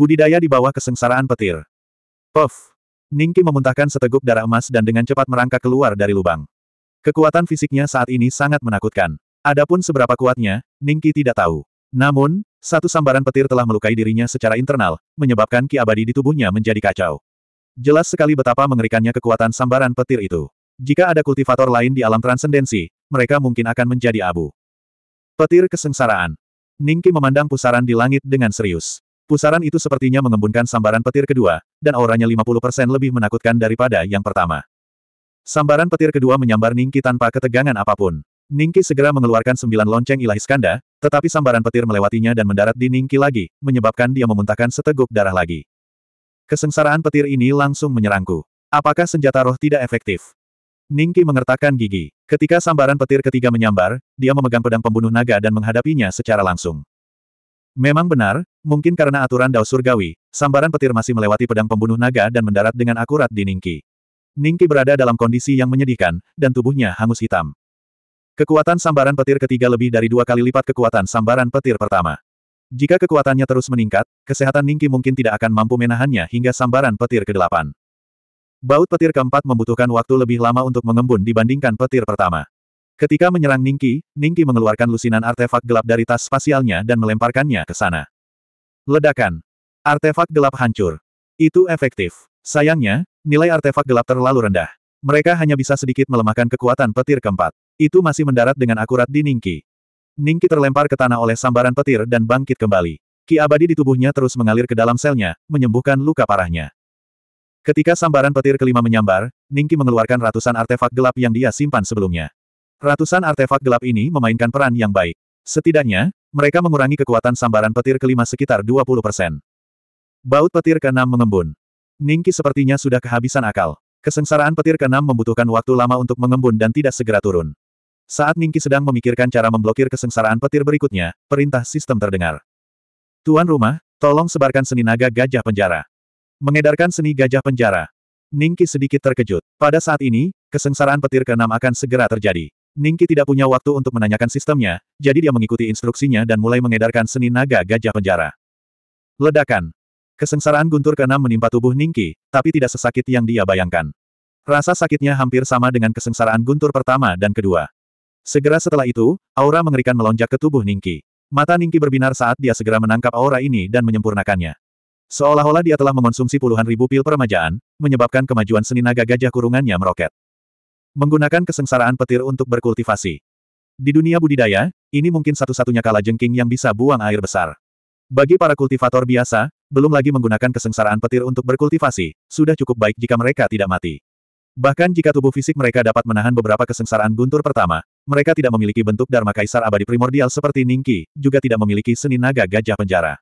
Budidaya di bawah kesengsaraan petir. Puff! Ningki memuntahkan seteguk darah emas dan dengan cepat merangkak keluar dari lubang. Kekuatan fisiknya saat ini sangat menakutkan. Adapun seberapa kuatnya, Ningki tidak tahu. Namun, satu sambaran petir telah melukai dirinya secara internal, menyebabkan ki abadi di tubuhnya menjadi kacau. Jelas sekali betapa mengerikannya kekuatan sambaran petir itu. Jika ada kultivator lain di alam transendensi, mereka mungkin akan menjadi abu. Petir kesengsaraan. Ningki memandang pusaran di langit dengan serius. Pusaran itu sepertinya mengembunkan sambaran petir kedua, dan auranya 50% lebih menakutkan daripada yang pertama. Sambaran petir kedua menyambar Ningki tanpa ketegangan apapun. Ningki segera mengeluarkan sembilan lonceng ilahi skanda, tetapi sambaran petir melewatinya dan mendarat di Ningki lagi, menyebabkan dia memuntahkan seteguk darah lagi. Kesengsaraan petir ini langsung menyerangku. Apakah senjata roh tidak efektif? Ningki mengertakkan gigi. Ketika sambaran petir ketiga menyambar, dia memegang pedang pembunuh naga dan menghadapinya secara langsung. Memang benar, mungkin karena aturan Dao Surgawi, sambaran petir masih melewati pedang pembunuh naga dan mendarat dengan akurat di Ningki. Ningki berada dalam kondisi yang menyedihkan, dan tubuhnya hangus hitam. Kekuatan sambaran petir ketiga lebih dari dua kali lipat kekuatan sambaran petir pertama. Jika kekuatannya terus meningkat, kesehatan Ningki mungkin tidak akan mampu menahannya hingga sambaran petir ke-8. Baut petir keempat membutuhkan waktu lebih lama untuk mengembun dibandingkan petir pertama. Ketika menyerang Ningki, Ningki mengeluarkan lusinan artefak gelap dari tas spasialnya dan melemparkannya ke sana. Ledakan. Artefak gelap hancur. Itu efektif. Sayangnya, nilai artefak gelap terlalu rendah. Mereka hanya bisa sedikit melemahkan kekuatan petir keempat. Itu masih mendarat dengan akurat di Ningki. Ningki terlempar ke tanah oleh sambaran petir dan bangkit kembali. Ki abadi di tubuhnya terus mengalir ke dalam selnya, menyembuhkan luka parahnya. Ketika sambaran petir kelima menyambar, Ningki mengeluarkan ratusan artefak gelap yang dia simpan sebelumnya. Ratusan artefak gelap ini memainkan peran yang baik. Setidaknya, mereka mengurangi kekuatan sambaran petir kelima sekitar 20 persen. Baut petir keenam mengembun. Ningki sepertinya sudah kehabisan akal. Kesengsaraan petir keenam membutuhkan waktu lama untuk mengembun dan tidak segera turun. Saat Ningki sedang memikirkan cara memblokir kesengsaraan petir berikutnya, perintah sistem terdengar. Tuan rumah, tolong sebarkan seni naga gajah penjara. Mengedarkan seni gajah penjara. Ningki sedikit terkejut. Pada saat ini, kesengsaraan petir keenam akan segera terjadi. Ningki tidak punya waktu untuk menanyakan sistemnya, jadi dia mengikuti instruksinya dan mulai mengedarkan seni naga gajah penjara. Ledakan. Kesengsaraan guntur keenam menimpa tubuh Ningki, tapi tidak sesakit yang dia bayangkan. Rasa sakitnya hampir sama dengan kesengsaraan guntur pertama dan kedua. Segera setelah itu, aura mengerikan melonjak ke tubuh Ningki. Mata Ningki berbinar saat dia segera menangkap aura ini dan menyempurnakannya. Seolah-olah dia telah mengonsumsi puluhan ribu pil peremajaan, menyebabkan kemajuan seni naga gajah kurungannya meroket. Menggunakan kesengsaraan petir untuk berkultivasi. Di dunia budidaya, ini mungkin satu-satunya kala jengking yang bisa buang air besar. Bagi para kultivator biasa, belum lagi menggunakan kesengsaraan petir untuk berkultivasi, sudah cukup baik jika mereka tidak mati. Bahkan jika tubuh fisik mereka dapat menahan beberapa kesengsaraan guntur pertama, mereka tidak memiliki bentuk Dharma Kaisar abadi primordial seperti Ningki, juga tidak memiliki seni naga gajah penjara.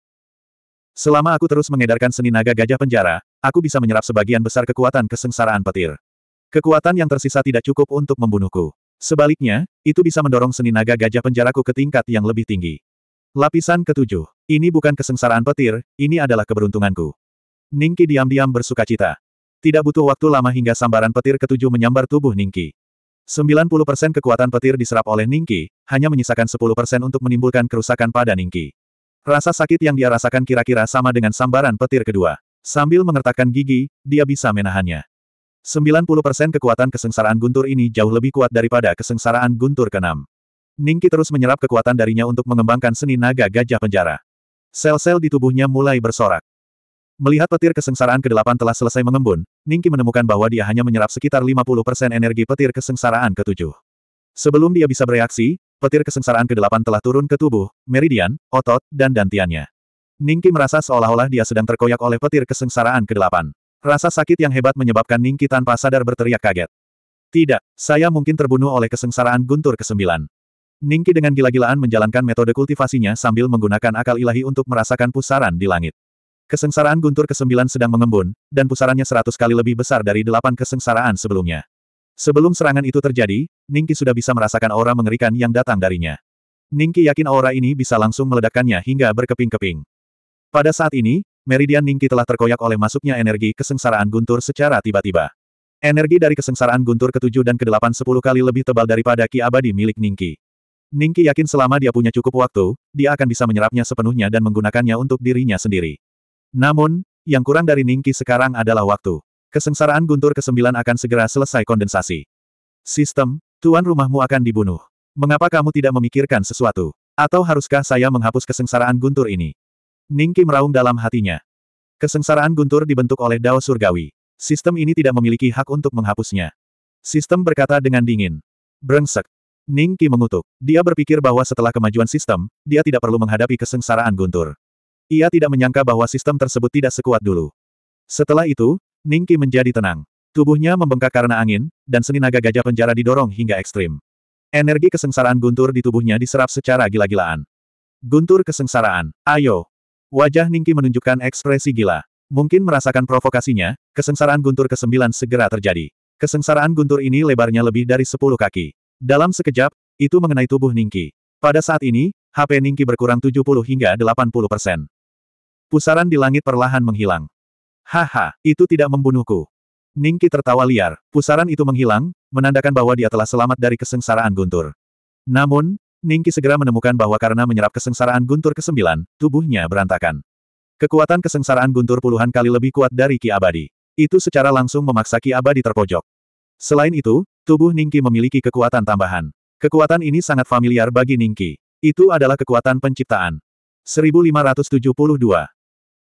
Selama aku terus mengedarkan seni naga gajah penjara, aku bisa menyerap sebagian besar kekuatan kesengsaraan petir. Kekuatan yang tersisa tidak cukup untuk membunuhku. Sebaliknya, itu bisa mendorong seni naga gajah penjaraku ke tingkat yang lebih tinggi. Lapisan ketujuh. Ini bukan kesengsaraan petir, ini adalah keberuntunganku. Ningki diam-diam bersuka cita. Tidak butuh waktu lama hingga sambaran petir ketujuh menyambar tubuh Ningki. 90% kekuatan petir diserap oleh Ningki, hanya menyisakan 10% untuk menimbulkan kerusakan pada Ningki. Rasa sakit yang dia rasakan kira-kira sama dengan sambaran petir kedua. Sambil mengertakkan gigi, dia bisa menahannya. 90% kekuatan kesengsaraan guntur ini jauh lebih kuat daripada kesengsaraan guntur keenam. Ningki terus menyerap kekuatan darinya untuk mengembangkan seni naga gajah penjara. Sel-sel di tubuhnya mulai bersorak. Melihat petir kesengsaraan ke-8 telah selesai mengembun, Ningki menemukan bahwa dia hanya menyerap sekitar 50% energi petir kesengsaraan ke-7. Sebelum dia bisa bereaksi, petir kesengsaraan ke-8 telah turun ke tubuh, meridian, otot, dan dantiannya. Ningki merasa seolah-olah dia sedang terkoyak oleh petir kesengsaraan ke-8. Rasa sakit yang hebat menyebabkan Ningki tanpa sadar berteriak kaget. Tidak, saya mungkin terbunuh oleh kesengsaraan guntur ke-9. Ningki dengan gila-gilaan menjalankan metode kultivasinya sambil menggunakan akal ilahi untuk merasakan pusaran di langit. Kesengsaraan guntur ke-9 sedang mengembun, dan pusarannya seratus kali lebih besar dari delapan kesengsaraan sebelumnya. Sebelum serangan itu terjadi, Ningki sudah bisa merasakan aura mengerikan yang datang darinya. Ningki yakin aura ini bisa langsung meledakkannya hingga berkeping-keping. Pada saat ini, Meridian Ningki telah terkoyak oleh masuknya energi kesengsaraan guntur secara tiba-tiba. Energi dari kesengsaraan guntur ketujuh dan ke kedelapan sepuluh kali lebih tebal daripada ki abadi milik Ningki. Ningki yakin selama dia punya cukup waktu, dia akan bisa menyerapnya sepenuhnya dan menggunakannya untuk dirinya sendiri. Namun, yang kurang dari Ningki sekarang adalah waktu. Kesengsaraan guntur ke-9 akan segera selesai kondensasi. Sistem, tuan rumahmu akan dibunuh. Mengapa kamu tidak memikirkan sesuatu? Atau haruskah saya menghapus kesengsaraan guntur ini? Ningki meraung dalam hatinya. Kesengsaraan guntur dibentuk oleh Dao Surgawi. Sistem ini tidak memiliki hak untuk menghapusnya. Sistem berkata dengan dingin. Brengsek. Ning mengutuk. Dia berpikir bahwa setelah kemajuan sistem, dia tidak perlu menghadapi kesengsaraan guntur. Ia tidak menyangka bahwa sistem tersebut tidak sekuat dulu. Setelah itu, Ning menjadi tenang. Tubuhnya membengkak karena angin, dan seni naga gajah penjara didorong hingga ekstrim. Energi kesengsaraan guntur di tubuhnya diserap secara gila-gilaan. Guntur kesengsaraan, ayo, Wajah Ningki menunjukkan ekspresi gila. Mungkin merasakan provokasinya, kesengsaraan guntur ke-9 segera terjadi. Kesengsaraan guntur ini lebarnya lebih dari 10 kaki. Dalam sekejap, itu mengenai tubuh Ningki. Pada saat ini, HP Ningki berkurang 70 hingga 80 persen. Pusaran di langit perlahan menghilang. Haha, itu tidak membunuhku. Ningki tertawa liar. Pusaran itu menghilang, menandakan bahwa dia telah selamat dari kesengsaraan guntur. Namun, Ningki segera menemukan bahwa karena menyerap kesengsaraan guntur ke-9, tubuhnya berantakan. Kekuatan kesengsaraan guntur puluhan kali lebih kuat dari Ki Abadi. Itu secara langsung memaksa Ki Abadi terpojok. Selain itu, tubuh Ningki memiliki kekuatan tambahan. Kekuatan ini sangat familiar bagi Ningki. Itu adalah kekuatan penciptaan. 1572.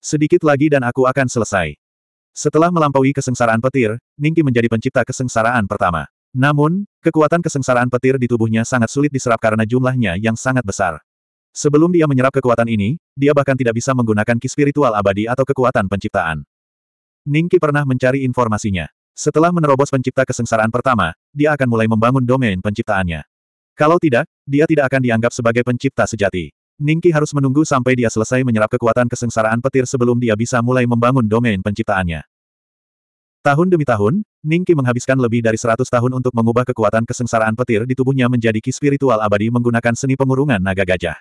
Sedikit lagi dan aku akan selesai. Setelah melampaui kesengsaraan petir, Ningki menjadi pencipta kesengsaraan pertama. Namun, kekuatan kesengsaraan petir di tubuhnya sangat sulit diserap karena jumlahnya yang sangat besar. Sebelum dia menyerap kekuatan ini, dia bahkan tidak bisa menggunakan ki spiritual abadi atau kekuatan penciptaan. Ningki pernah mencari informasinya. Setelah menerobos pencipta kesengsaraan pertama, dia akan mulai membangun domain penciptaannya. Kalau tidak, dia tidak akan dianggap sebagai pencipta sejati. Ningki harus menunggu sampai dia selesai menyerap kekuatan kesengsaraan petir sebelum dia bisa mulai membangun domain penciptaannya. Tahun demi tahun, Ningki menghabiskan lebih dari 100 tahun untuk mengubah kekuatan kesengsaraan petir di tubuhnya menjadi ki spiritual abadi menggunakan seni pengurungan naga gajah.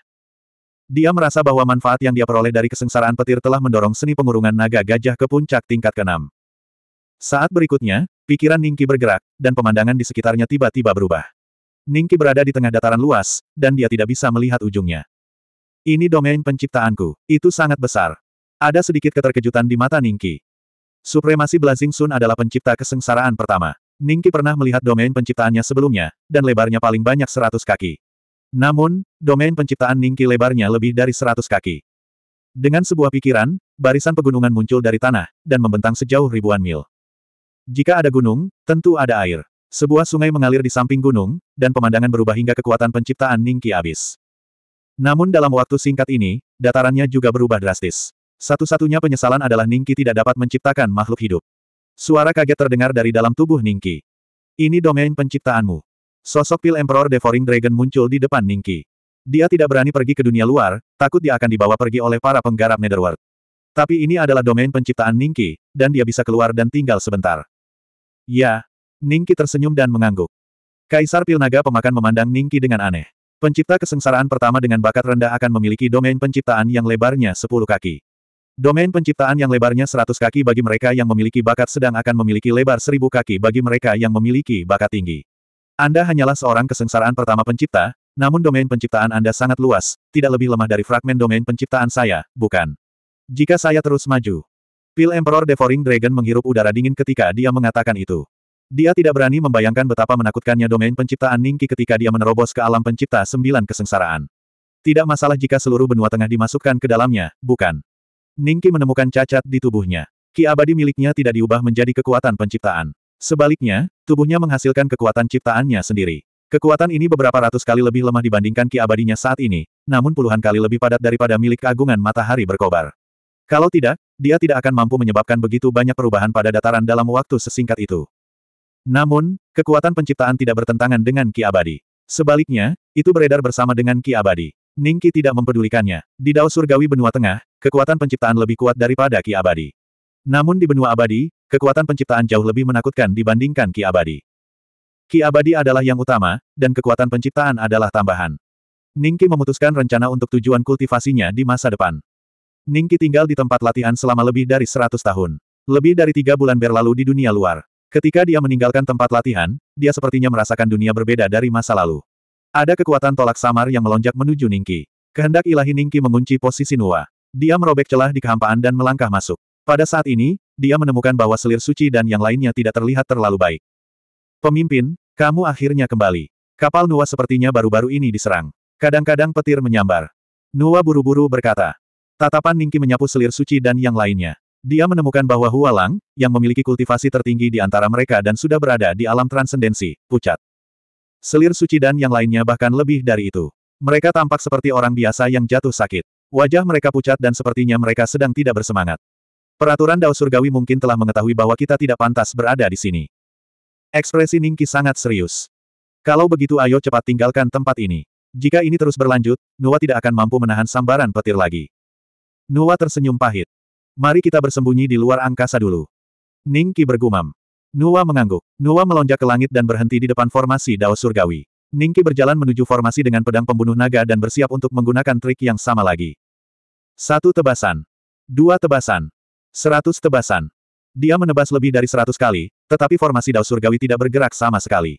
Dia merasa bahwa manfaat yang dia peroleh dari kesengsaraan petir telah mendorong seni pengurungan naga gajah ke puncak tingkat keenam. Saat berikutnya, pikiran Ningki bergerak, dan pemandangan di sekitarnya tiba-tiba berubah. Ningki berada di tengah dataran luas, dan dia tidak bisa melihat ujungnya. Ini domain penciptaanku, itu sangat besar. Ada sedikit keterkejutan di mata Ningki. Supremasi Blazing Sun adalah pencipta kesengsaraan pertama. Ningki pernah melihat domain penciptaannya sebelumnya, dan lebarnya paling banyak 100 kaki. Namun, domain penciptaan Ningki lebarnya lebih dari 100 kaki. Dengan sebuah pikiran, barisan pegunungan muncul dari tanah, dan membentang sejauh ribuan mil. Jika ada gunung, tentu ada air. Sebuah sungai mengalir di samping gunung, dan pemandangan berubah hingga kekuatan penciptaan Ningki habis. Namun dalam waktu singkat ini, datarannya juga berubah drastis. Satu-satunya penyesalan adalah Ningki tidak dapat menciptakan makhluk hidup. Suara kaget terdengar dari dalam tubuh Ningki. Ini domain penciptaanmu. Sosok Pil Emperor Devouring Dragon muncul di depan Ningki. Dia tidak berani pergi ke dunia luar, takut dia akan dibawa pergi oleh para penggarap Netherworld. Tapi ini adalah domain penciptaan Ningki, dan dia bisa keluar dan tinggal sebentar. Ya. Ningki tersenyum dan mengangguk. Kaisar Pil Naga Pemakan memandang Ningki dengan aneh. Pencipta kesengsaraan pertama dengan bakat rendah akan memiliki domain penciptaan yang lebarnya 10 kaki. Domain penciptaan yang lebarnya 100 kaki bagi mereka yang memiliki bakat sedang akan memiliki lebar 1000 kaki bagi mereka yang memiliki bakat tinggi. Anda hanyalah seorang kesengsaraan pertama pencipta, namun domain penciptaan Anda sangat luas, tidak lebih lemah dari fragmen domain penciptaan saya, bukan? Jika saya terus maju. Pil Emperor Devouring Dragon menghirup udara dingin ketika dia mengatakan itu. Dia tidak berani membayangkan betapa menakutkannya domain penciptaan Ningki ketika dia menerobos ke alam pencipta sembilan kesengsaraan. Tidak masalah jika seluruh benua tengah dimasukkan ke dalamnya, bukan? Ningki menemukan cacat di tubuhnya. Ki abadi miliknya tidak diubah menjadi kekuatan penciptaan. Sebaliknya, tubuhnya menghasilkan kekuatan ciptaannya sendiri. Kekuatan ini beberapa ratus kali lebih lemah dibandingkan ki abadinya saat ini, namun puluhan kali lebih padat daripada milik keagungan matahari berkobar. Kalau tidak, dia tidak akan mampu menyebabkan begitu banyak perubahan pada dataran dalam waktu sesingkat itu. Namun, kekuatan penciptaan tidak bertentangan dengan ki abadi. Sebaliknya, itu beredar bersama dengan ki abadi. Ningki tidak mempedulikannya. Di Dao Surgawi Benua Tengah, kekuatan penciptaan lebih kuat daripada Ki Abadi. Namun di Benua Abadi, kekuatan penciptaan jauh lebih menakutkan dibandingkan Ki Abadi. Ki Abadi adalah yang utama, dan kekuatan penciptaan adalah tambahan. Ningki memutuskan rencana untuk tujuan kultivasinya di masa depan. Ningki tinggal di tempat latihan selama lebih dari 100 tahun. Lebih dari tiga bulan berlalu di dunia luar. Ketika dia meninggalkan tempat latihan, dia sepertinya merasakan dunia berbeda dari masa lalu. Ada kekuatan tolak samar yang melonjak menuju Ningki. Kehendak ilahi Ningki mengunci posisi Nua. Dia merobek celah di kehampaan dan melangkah masuk. Pada saat ini, dia menemukan bahwa selir suci dan yang lainnya tidak terlihat terlalu baik. Pemimpin, kamu akhirnya kembali. Kapal Nua sepertinya baru-baru ini diserang. Kadang-kadang petir menyambar. Nua buru-buru berkata. Tatapan Ningki menyapu selir suci dan yang lainnya. Dia menemukan bahwa Hua Lang, yang memiliki kultivasi tertinggi di antara mereka dan sudah berada di alam transendensi, pucat. Selir suci dan yang lainnya bahkan lebih dari itu. Mereka tampak seperti orang biasa yang jatuh sakit. Wajah mereka pucat dan sepertinya mereka sedang tidak bersemangat. Peraturan Dao Surgawi mungkin telah mengetahui bahwa kita tidak pantas berada di sini. Ekspresi Ningki sangat serius. Kalau begitu ayo cepat tinggalkan tempat ini. Jika ini terus berlanjut, Nuwa tidak akan mampu menahan sambaran petir lagi. Nuwa tersenyum pahit. Mari kita bersembunyi di luar angkasa dulu. Ningki bergumam. Nuwa mengangguk. Nuwa melonjak ke langit dan berhenti di depan formasi Dao Surgawi. Ningki berjalan menuju formasi dengan pedang pembunuh naga dan bersiap untuk menggunakan trik yang sama lagi. Satu tebasan. Dua tebasan. Seratus tebasan. Dia menebas lebih dari seratus kali, tetapi formasi Dao Surgawi tidak bergerak sama sekali.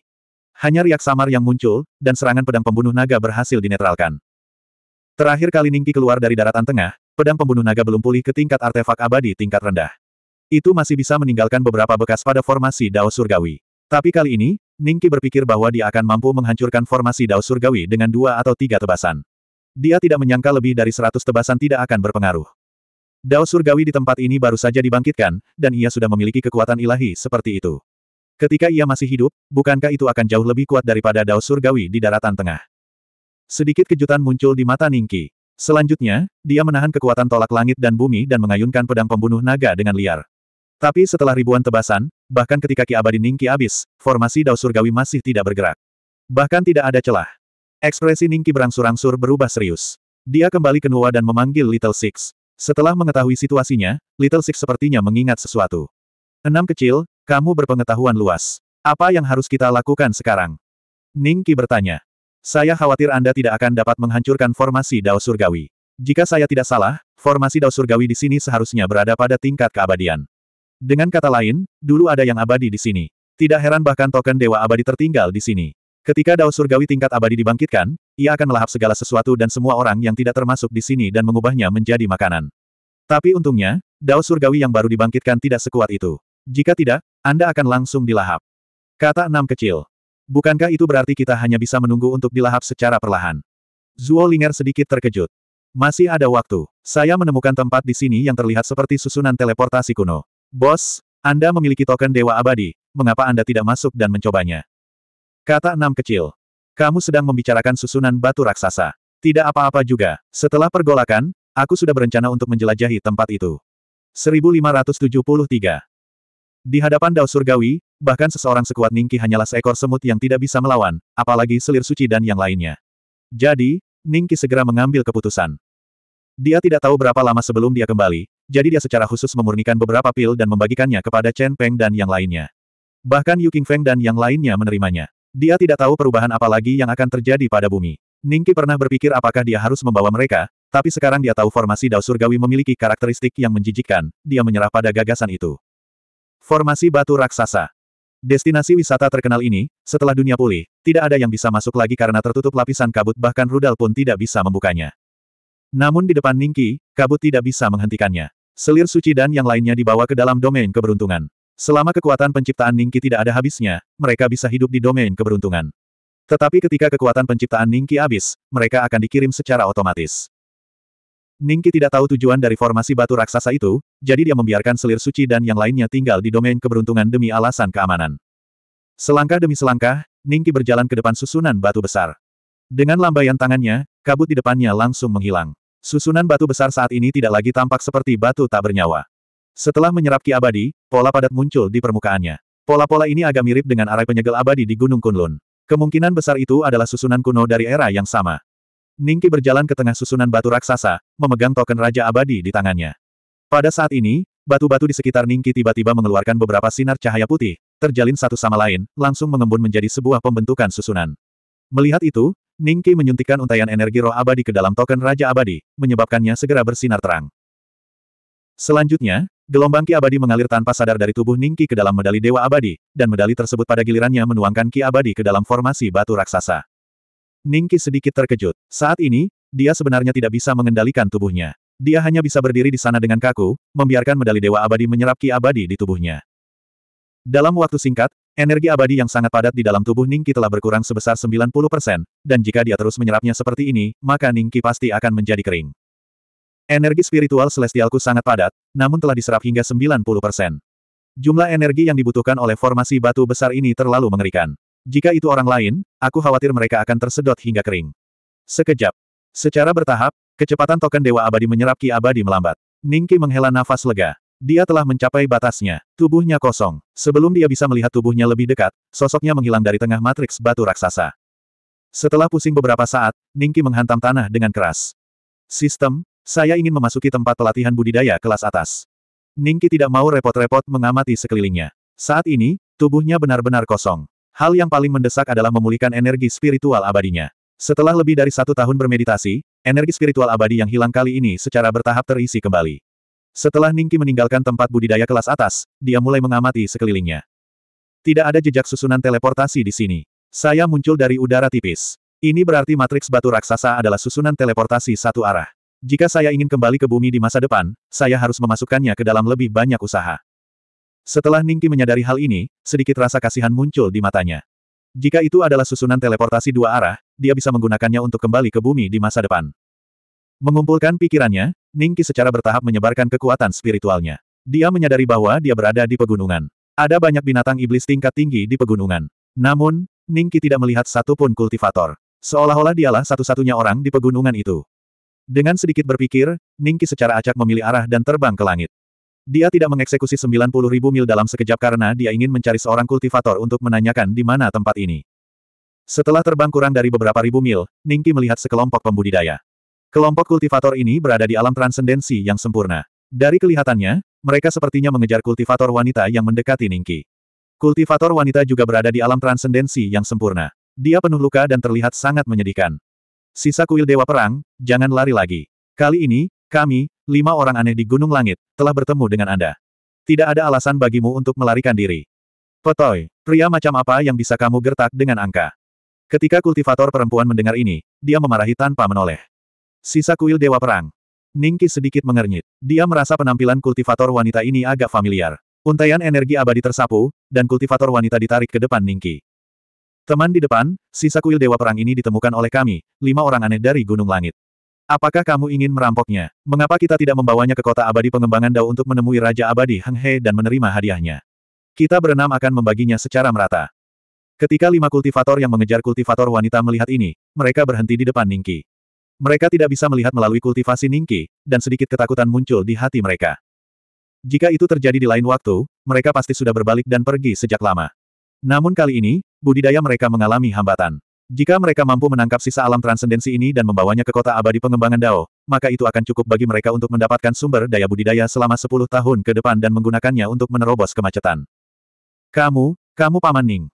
Hanya riak samar yang muncul, dan serangan pedang pembunuh naga berhasil dinetralkan. Terakhir kali Ningki keluar dari daratan tengah, pedang pembunuh naga belum pulih ke tingkat artefak abadi tingkat rendah. Itu masih bisa meninggalkan beberapa bekas pada formasi Dao Surgawi. Tapi kali ini, Ningki berpikir bahwa dia akan mampu menghancurkan formasi Dao Surgawi dengan dua atau tiga tebasan. Dia tidak menyangka lebih dari seratus tebasan tidak akan berpengaruh. Dao Surgawi di tempat ini baru saja dibangkitkan, dan ia sudah memiliki kekuatan ilahi seperti itu. Ketika ia masih hidup, bukankah itu akan jauh lebih kuat daripada Dao Surgawi di daratan tengah? Sedikit kejutan muncul di mata Ningki. Selanjutnya, dia menahan kekuatan tolak langit dan bumi dan mengayunkan pedang pembunuh naga dengan liar. Tapi setelah ribuan tebasan, bahkan ketika Ki Abadi Ningki habis, formasi Dao Surgawi masih tidak bergerak. Bahkan tidak ada celah. Ekspresi Ningki berangsur-angsur berubah serius. Dia kembali ke Nuwa dan memanggil Little Six. Setelah mengetahui situasinya, Little Six sepertinya mengingat sesuatu. Enam kecil, kamu berpengetahuan luas. Apa yang harus kita lakukan sekarang? Ningki bertanya. Saya khawatir Anda tidak akan dapat menghancurkan formasi Dao Surgawi. Jika saya tidak salah, formasi Dao Surgawi di sini seharusnya berada pada tingkat keabadian. Dengan kata lain, dulu ada yang abadi di sini. Tidak heran bahkan token dewa abadi tertinggal di sini. Ketika dao surgawi tingkat abadi dibangkitkan, ia akan melahap segala sesuatu dan semua orang yang tidak termasuk di sini dan mengubahnya menjadi makanan. Tapi untungnya, dao surgawi yang baru dibangkitkan tidak sekuat itu. Jika tidak, Anda akan langsung dilahap. Kata enam kecil. Bukankah itu berarti kita hanya bisa menunggu untuk dilahap secara perlahan? Zuo Linger sedikit terkejut. Masih ada waktu. Saya menemukan tempat di sini yang terlihat seperti susunan teleportasi kuno. Bos, Anda memiliki token Dewa Abadi, mengapa Anda tidak masuk dan mencobanya? Kata enam kecil. Kamu sedang membicarakan susunan batu raksasa. Tidak apa-apa juga. Setelah pergolakan, aku sudah berencana untuk menjelajahi tempat itu. 1573 Di hadapan Dao Surgawi, bahkan seseorang sekuat Ningki hanyalah seekor semut yang tidak bisa melawan, apalagi selir suci dan yang lainnya. Jadi, Ningki segera mengambil keputusan. Dia tidak tahu berapa lama sebelum dia kembali, jadi dia secara khusus memurnikan beberapa pil dan membagikannya kepada Chen Peng dan yang lainnya. Bahkan Yu Feng dan yang lainnya menerimanya. Dia tidak tahu perubahan apa lagi yang akan terjadi pada bumi. Ningki pernah berpikir apakah dia harus membawa mereka, tapi sekarang dia tahu formasi Dao Surgawi memiliki karakteristik yang menjijikkan, dia menyerah pada gagasan itu. Formasi Batu Raksasa Destinasi wisata terkenal ini, setelah dunia pulih, tidak ada yang bisa masuk lagi karena tertutup lapisan kabut bahkan rudal pun tidak bisa membukanya. Namun di depan Ningki, kabut tidak bisa menghentikannya. Selir suci dan yang lainnya dibawa ke dalam domain keberuntungan. Selama kekuatan penciptaan Ningki tidak ada habisnya, mereka bisa hidup di domain keberuntungan. Tetapi ketika kekuatan penciptaan Ningki habis, mereka akan dikirim secara otomatis. Ningki tidak tahu tujuan dari formasi batu raksasa itu, jadi dia membiarkan selir suci dan yang lainnya tinggal di domain keberuntungan demi alasan keamanan. Selangkah demi selangkah, Ningki berjalan ke depan susunan batu besar. Dengan lambaian tangannya, kabut di depannya langsung menghilang. Susunan batu besar saat ini tidak lagi tampak seperti batu tak bernyawa. Setelah menyerap ki abadi, pola padat muncul di permukaannya. Pola-pola ini agak mirip dengan arai penyegel abadi di Gunung Kunlun. Kemungkinan besar itu adalah susunan kuno dari era yang sama. Ningki berjalan ke tengah susunan batu raksasa, memegang token Raja Abadi di tangannya. Pada saat ini, batu-batu di sekitar Ningki tiba-tiba mengeluarkan beberapa sinar cahaya putih, terjalin satu sama lain, langsung mengembun menjadi sebuah pembentukan susunan. Melihat itu, Ningki menyuntikkan untaian energi roh abadi ke dalam token Raja Abadi, menyebabkannya segera bersinar terang. Selanjutnya, gelombang Ki Abadi mengalir tanpa sadar dari tubuh Ningki ke dalam medali Dewa Abadi, dan medali tersebut pada gilirannya menuangkan Ki Abadi ke dalam formasi batu raksasa. Ningki sedikit terkejut. Saat ini, dia sebenarnya tidak bisa mengendalikan tubuhnya. Dia hanya bisa berdiri di sana dengan kaku, membiarkan medali Dewa Abadi menyerap Ki Abadi di tubuhnya. Dalam waktu singkat, Energi abadi yang sangat padat di dalam tubuh Ningki telah berkurang sebesar 90 persen, dan jika dia terus menyerapnya seperti ini, maka Ningki pasti akan menjadi kering. Energi spiritual celestialku sangat padat, namun telah diserap hingga 90 persen. Jumlah energi yang dibutuhkan oleh formasi batu besar ini terlalu mengerikan. Jika itu orang lain, aku khawatir mereka akan tersedot hingga kering. Sekejap. Secara bertahap, kecepatan token Dewa Abadi menyerap Ki Abadi melambat. Ningki menghela nafas lega. Dia telah mencapai batasnya. Tubuhnya kosong. Sebelum dia bisa melihat tubuhnya lebih dekat, sosoknya menghilang dari tengah matriks batu raksasa. Setelah pusing beberapa saat, Ningki menghantam tanah dengan keras. Sistem, saya ingin memasuki tempat pelatihan budidaya kelas atas. Ningki tidak mau repot-repot mengamati sekelilingnya. Saat ini, tubuhnya benar-benar kosong. Hal yang paling mendesak adalah memulihkan energi spiritual abadinya. Setelah lebih dari satu tahun bermeditasi, energi spiritual abadi yang hilang kali ini secara bertahap terisi kembali. Setelah Ningki meninggalkan tempat budidaya kelas atas, dia mulai mengamati sekelilingnya. Tidak ada jejak susunan teleportasi di sini. Saya muncul dari udara tipis. Ini berarti matriks batu raksasa adalah susunan teleportasi satu arah. Jika saya ingin kembali ke bumi di masa depan, saya harus memasukkannya ke dalam lebih banyak usaha. Setelah Ningki menyadari hal ini, sedikit rasa kasihan muncul di matanya. Jika itu adalah susunan teleportasi dua arah, dia bisa menggunakannya untuk kembali ke bumi di masa depan. Mengumpulkan pikirannya, Ningki secara bertahap menyebarkan kekuatan spiritualnya. Dia menyadari bahwa dia berada di pegunungan. Ada banyak binatang iblis tingkat tinggi di pegunungan. Namun, Ningki tidak melihat satupun kultivator. Seolah-olah dialah satu-satunya orang di pegunungan itu. Dengan sedikit berpikir, Ningki secara acak memilih arah dan terbang ke langit. Dia tidak mengeksekusi 90 ribu mil dalam sekejap karena dia ingin mencari seorang kultivator untuk menanyakan di mana tempat ini. Setelah terbang kurang dari beberapa ribu mil, Ningki melihat sekelompok pembudidaya. Kelompok kultivator ini berada di alam transendensi yang sempurna. Dari kelihatannya, mereka sepertinya mengejar kultivator wanita yang mendekati Ningki. Kultivator wanita juga berada di alam transendensi yang sempurna. Dia penuh luka dan terlihat sangat menyedihkan. Sisa kuil Dewa Perang, jangan lari lagi. Kali ini, kami, lima orang aneh di Gunung Langit, telah bertemu dengan Anda. Tidak ada alasan bagimu untuk melarikan diri. Petoy, pria macam apa yang bisa kamu gertak dengan angka? Ketika kultivator perempuan mendengar ini, dia memarahi tanpa menoleh. Sisa kuil Dewa Perang. Ningki sedikit mengernyit. Dia merasa penampilan kultivator wanita ini agak familiar. Untaian energi abadi tersapu, dan kultivator wanita ditarik ke depan Ningki. Teman di depan, sisa kuil Dewa Perang ini ditemukan oleh kami, lima orang aneh dari Gunung Langit. Apakah kamu ingin merampoknya? Mengapa kita tidak membawanya ke kota abadi pengembangan Dao untuk menemui Raja Abadi Heng He dan menerima hadiahnya? Kita berenam akan membaginya secara merata. Ketika lima kultivator yang mengejar kultivator wanita melihat ini, mereka berhenti di depan Ningki. Mereka tidak bisa melihat melalui kultivasi Ningki, dan sedikit ketakutan muncul di hati mereka. Jika itu terjadi di lain waktu, mereka pasti sudah berbalik dan pergi sejak lama. Namun kali ini, budidaya mereka mengalami hambatan. Jika mereka mampu menangkap sisa alam transendensi ini dan membawanya ke kota abadi pengembangan Dao, maka itu akan cukup bagi mereka untuk mendapatkan sumber daya budidaya selama 10 tahun ke depan dan menggunakannya untuk menerobos kemacetan. Kamu, kamu Paman Ning.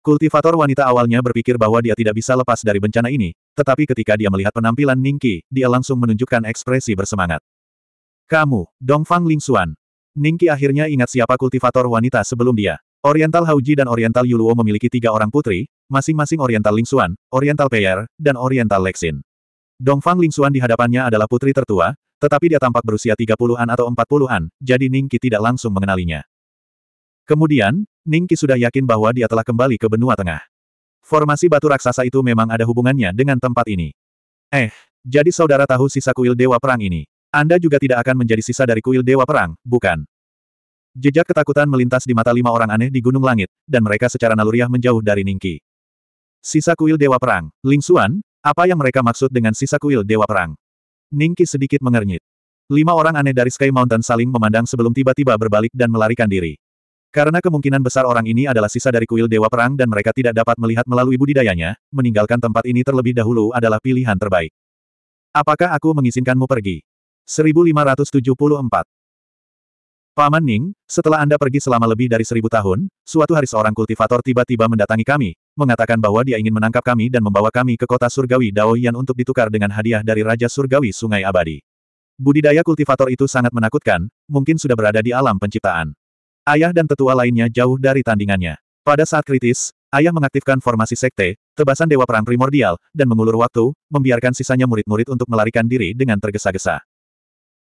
Kultivator wanita awalnya berpikir bahwa dia tidak bisa lepas dari bencana ini, tetapi ketika dia melihat penampilan Ningqi, dia langsung menunjukkan ekspresi bersemangat. Kamu, Dongfang Lingxuan. Ningqi akhirnya ingat siapa kultivator wanita sebelum dia. Oriental Hauji dan Oriental Yuluo memiliki tiga orang putri, masing-masing Oriental Lingxuan, Oriental Peyer, dan Oriental Lexin. Dongfang Lingxuan di hadapannya adalah putri tertua, tetapi dia tampak berusia 30-an atau 40-an, jadi Ningqi tidak langsung mengenalinya. Kemudian, Ningki sudah yakin bahwa dia telah kembali ke benua tengah. Formasi batu raksasa itu memang ada hubungannya dengan tempat ini. Eh, jadi saudara tahu sisa kuil Dewa Perang ini. Anda juga tidak akan menjadi sisa dari kuil Dewa Perang, bukan? Jejak ketakutan melintas di mata lima orang aneh di Gunung Langit, dan mereka secara naluriah menjauh dari Ningki. Sisa kuil Dewa Perang, Ling Xuan, apa yang mereka maksud dengan sisa kuil Dewa Perang? Ningki sedikit mengernyit. Lima orang aneh dari Sky Mountain saling memandang sebelum tiba-tiba berbalik dan melarikan diri. Karena kemungkinan besar orang ini adalah sisa dari kuil Dewa Perang dan mereka tidak dapat melihat melalui budidayanya, meninggalkan tempat ini terlebih dahulu adalah pilihan terbaik. Apakah aku mengizinkanmu pergi? 1574 Paman Ning, setelah Anda pergi selama lebih dari seribu tahun, suatu hari seorang kultivator tiba-tiba mendatangi kami, mengatakan bahwa dia ingin menangkap kami dan membawa kami ke kota surgawi Daoyan untuk ditukar dengan hadiah dari Raja Surgawi Sungai Abadi. Budidaya kultivator itu sangat menakutkan, mungkin sudah berada di alam penciptaan. Ayah dan tetua lainnya jauh dari tandingannya. Pada saat kritis, ayah mengaktifkan formasi sekte, tebasan Dewa Perang Primordial, dan mengulur waktu, membiarkan sisanya murid-murid untuk melarikan diri dengan tergesa-gesa.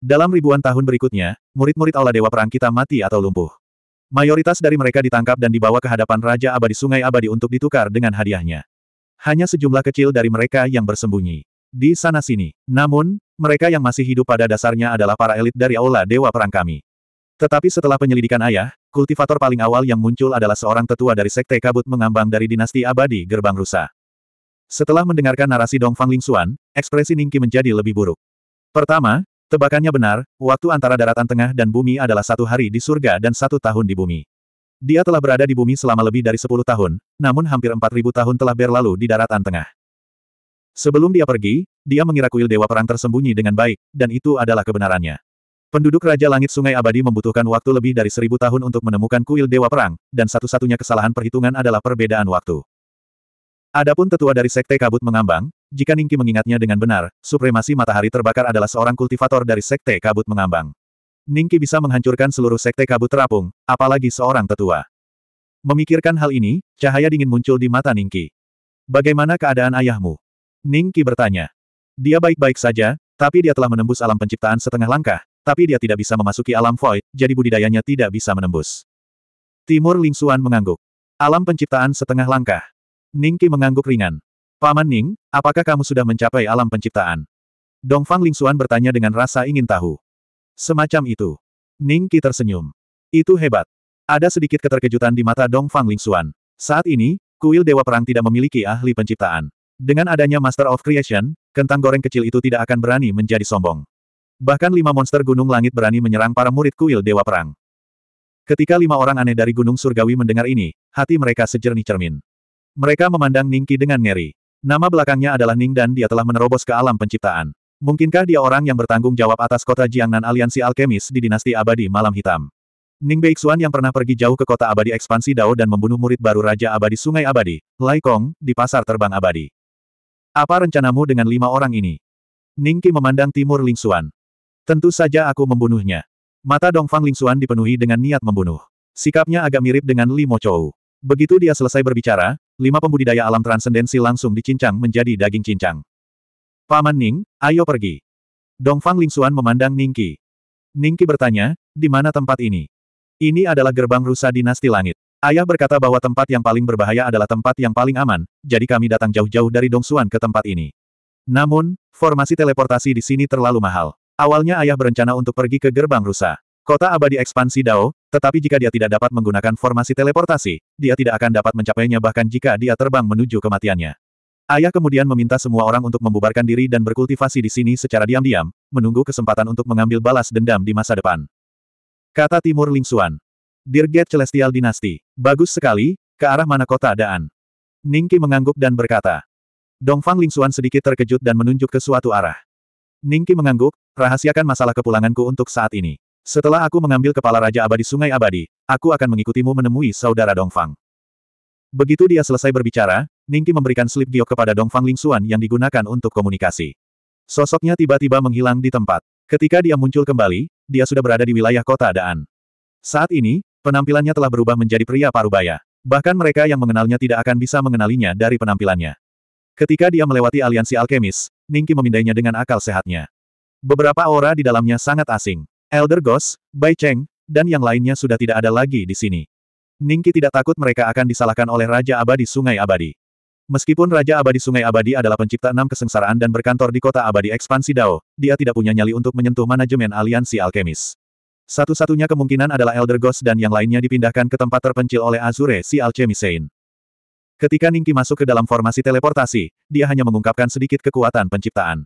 Dalam ribuan tahun berikutnya, murid-murid Allah Dewa Perang kita mati atau lumpuh. Mayoritas dari mereka ditangkap dan dibawa ke hadapan Raja Abadi Sungai Abadi untuk ditukar dengan hadiahnya. Hanya sejumlah kecil dari mereka yang bersembunyi. Di sana-sini. Namun, mereka yang masih hidup pada dasarnya adalah para elit dari Aula Dewa Perang kami. Tetapi setelah penyelidikan ayah, kultivator paling awal yang muncul adalah seorang tetua dari Sekte Kabut mengambang dari dinasti abadi Gerbang Rusa. Setelah mendengarkan narasi Dong Dongfang Lingxuan, ekspresi Ningki menjadi lebih buruk. Pertama, tebakannya benar, waktu antara daratan tengah dan bumi adalah satu hari di surga dan satu tahun di bumi. Dia telah berada di bumi selama lebih dari sepuluh tahun, namun hampir empat ribu tahun telah berlalu di daratan tengah. Sebelum dia pergi, dia mengira kuil Dewa Perang tersembunyi dengan baik, dan itu adalah kebenarannya. Penduduk Raja Langit Sungai Abadi membutuhkan waktu lebih dari seribu tahun untuk menemukan kuil Dewa Perang, dan satu-satunya kesalahan perhitungan adalah perbedaan waktu. Adapun tetua dari Sekte Kabut Mengambang, jika Ningki mengingatnya dengan benar, supremasi matahari terbakar adalah seorang kultivator dari Sekte Kabut Mengambang. Ningki bisa menghancurkan seluruh Sekte Kabut Terapung, apalagi seorang tetua. Memikirkan hal ini, cahaya dingin muncul di mata Ningki. Bagaimana keadaan ayahmu? Ningki bertanya. Dia baik-baik saja, tapi dia telah menembus alam penciptaan setengah langkah, tapi dia tidak bisa memasuki alam void, jadi budidayanya tidak bisa menembus. Timur Lingsuan mengangguk. Alam penciptaan setengah langkah. Ningki mengangguk ringan. Paman Ning, apakah kamu sudah mencapai alam penciptaan? Dongfang Lingsuan bertanya dengan rasa ingin tahu. Semacam itu. Ningki tersenyum. Itu hebat. Ada sedikit keterkejutan di mata Dongfang Lingsuan. Saat ini, kuil Dewa Perang tidak memiliki ahli penciptaan. Dengan adanya Master of Creation, kentang goreng kecil itu tidak akan berani menjadi sombong. Bahkan lima monster gunung langit berani menyerang para murid kuil Dewa Perang. Ketika lima orang aneh dari Gunung Surgawi mendengar ini, hati mereka sejernih cermin. Mereka memandang Ningki dengan ngeri. Nama belakangnya adalah Ning dan dia telah menerobos ke alam penciptaan. Mungkinkah dia orang yang bertanggung jawab atas kota Jiangnan Aliansi Alkemis di dinasti abadi malam hitam? Ning Beixuan yang pernah pergi jauh ke kota abadi ekspansi Dao dan membunuh murid baru Raja Abadi Sungai Abadi, Lai Kong, di pasar terbang abadi. Apa rencanamu dengan lima orang ini? Ningki memandang timur Lingsuan. Tentu saja aku membunuhnya. Mata Dongfang Lingxuan dipenuhi dengan niat membunuh. Sikapnya agak mirip dengan Limo Chou. Begitu dia selesai berbicara, lima pembudidaya alam transendensi langsung dicincang menjadi daging cincang. Paman Ning, ayo pergi. Dongfang Lingxuan memandang Ningki. Ningki bertanya, di mana tempat ini? Ini adalah gerbang rusa dinasti langit. Ayah berkata bahwa tempat yang paling berbahaya adalah tempat yang paling aman, jadi kami datang jauh-jauh dari Dongsuan ke tempat ini. Namun, formasi teleportasi di sini terlalu mahal. Awalnya ayah berencana untuk pergi ke gerbang rusa. Kota abadi ekspansi Dao, tetapi jika dia tidak dapat menggunakan formasi teleportasi, dia tidak akan dapat mencapainya bahkan jika dia terbang menuju kematiannya. Ayah kemudian meminta semua orang untuk membubarkan diri dan berkultivasi di sini secara diam-diam, menunggu kesempatan untuk mengambil balas dendam di masa depan. Kata Timur Lingsuan. Dirget Celestial Dinasti. Bagus sekali, ke arah mana kota Daan. Ningki mengangguk dan berkata. Dongfang Lingsuan sedikit terkejut dan menunjuk ke suatu arah. Ningki mengangguk, rahasiakan masalah kepulanganku untuk saat ini. Setelah aku mengambil kepala Raja Abadi Sungai Abadi, aku akan mengikutimu menemui saudara Dongfang. Begitu dia selesai berbicara, Ningki memberikan slip giok kepada Dongfang Lingsuan yang digunakan untuk komunikasi. Sosoknya tiba-tiba menghilang di tempat. Ketika dia muncul kembali, dia sudah berada di wilayah kota Daan. Saat ini, penampilannya telah berubah menjadi pria parubaya. Bahkan mereka yang mengenalnya tidak akan bisa mengenalinya dari penampilannya. Ketika dia melewati aliansi alkemis, Ningki memindainya dengan akal sehatnya. Beberapa aura di dalamnya sangat asing. Elder Ghost, Bai Cheng, dan yang lainnya sudah tidak ada lagi di sini. Ningki tidak takut mereka akan disalahkan oleh Raja Abadi Sungai Abadi. Meskipun Raja Abadi Sungai Abadi adalah pencipta enam kesengsaraan dan berkantor di kota abadi ekspansi Dao, dia tidak punya nyali untuk menyentuh manajemen aliansi alkemis. Satu-satunya kemungkinan adalah Elder Ghost dan yang lainnya dipindahkan ke tempat terpencil oleh Azure si Alchemisein. Ketika Ningki masuk ke dalam formasi teleportasi, dia hanya mengungkapkan sedikit kekuatan penciptaan.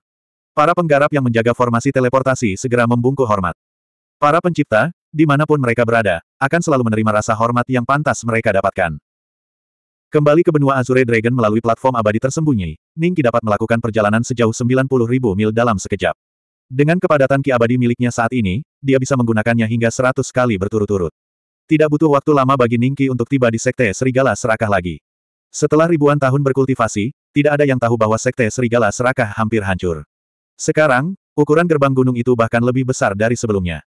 Para penggarap yang menjaga formasi teleportasi segera membungkuk hormat. Para pencipta, dimanapun mereka berada, akan selalu menerima rasa hormat yang pantas mereka dapatkan. Kembali ke benua Azure Dragon melalui platform abadi tersembunyi, Ningki dapat melakukan perjalanan sejauh ribu mil dalam sekejap. Dengan kepadatan ki abadi miliknya saat ini, dia bisa menggunakannya hingga 100 kali berturut-turut. Tidak butuh waktu lama bagi Ningki untuk tiba di Sekte Serigala Serakah lagi. Setelah ribuan tahun berkultivasi, tidak ada yang tahu bahwa Sekte Serigala Serakah hampir hancur. Sekarang, ukuran gerbang gunung itu bahkan lebih besar dari sebelumnya.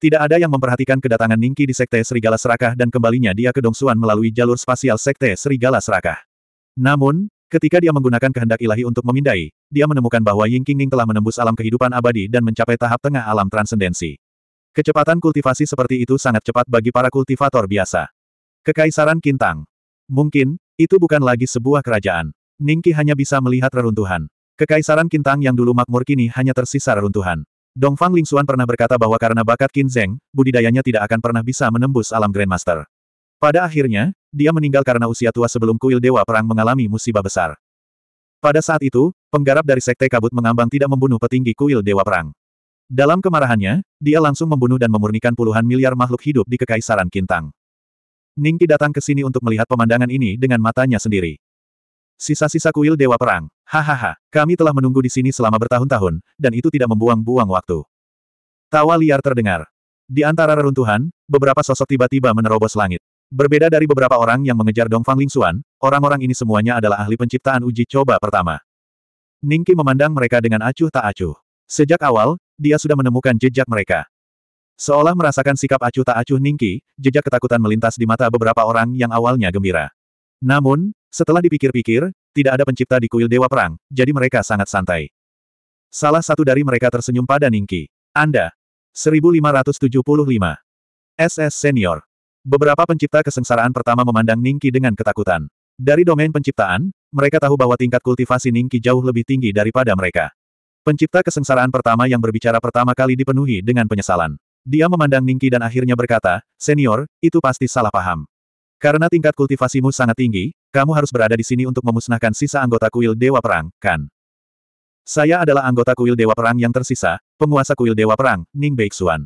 Tidak ada yang memperhatikan kedatangan Ningki di Sekte Serigala Serakah dan kembalinya dia ke Dongsuan melalui jalur spasial Sekte Serigala Serakah. Namun, ketika dia menggunakan kehendak ilahi untuk memindai, dia menemukan bahwa Ying Qingning telah menembus alam kehidupan abadi dan mencapai tahap tengah alam transendensi. Kecepatan kultivasi seperti itu sangat cepat bagi para kultivator biasa. Kekaisaran Kintang Mungkin, itu bukan lagi sebuah kerajaan. Ningki hanya bisa melihat reruntuhan. Kekaisaran Kintang yang dulu makmur kini hanya tersisa reruntuhan. Dongfang Lingxuan pernah berkata bahwa karena bakat Qin Zheng, budidayanya tidak akan pernah bisa menembus alam Grandmaster. Pada akhirnya, dia meninggal karena usia tua sebelum kuil Dewa Perang mengalami musibah besar. Pada saat itu, penggarap dari Sekte Kabut mengambang tidak membunuh petinggi kuil Dewa Perang. Dalam kemarahannya, dia langsung membunuh dan memurnikan puluhan miliar makhluk hidup di Kekaisaran Kintang. Ningki datang ke sini untuk melihat pemandangan ini dengan matanya sendiri. Sisa-sisa kuil Dewa Perang. Hahaha, kami telah menunggu di sini selama bertahun-tahun, dan itu tidak membuang-buang waktu. Tawa liar terdengar. Di antara reruntuhan, beberapa sosok tiba-tiba menerobos langit. Berbeda dari beberapa orang yang mengejar Dongfang Lingsuan, orang-orang ini semuanya adalah ahli penciptaan uji coba pertama. Ningki memandang mereka dengan acuh tak acuh. Sejak awal, dia sudah menemukan jejak mereka. Seolah merasakan sikap acuh tak acuh Ningki, jejak ketakutan melintas di mata beberapa orang yang awalnya gembira. Namun, setelah dipikir-pikir, tidak ada pencipta di kuil Dewa Perang, jadi mereka sangat santai. Salah satu dari mereka tersenyum pada Ningki. Anda. 1575. SS Senior. Beberapa pencipta kesengsaraan pertama memandang Ningki dengan ketakutan. Dari domain penciptaan, mereka tahu bahwa tingkat kultivasi Ningki jauh lebih tinggi daripada mereka. Pencipta kesengsaraan pertama yang berbicara pertama kali dipenuhi dengan penyesalan. Dia memandang Ningki dan akhirnya berkata, Senior, itu pasti salah paham. Karena tingkat kultivasimu sangat tinggi, kamu harus berada di sini untuk memusnahkan sisa anggota kuil Dewa Perang, kan? Saya adalah anggota kuil Dewa Perang yang tersisa, penguasa kuil Dewa Perang, Ning Beixuan.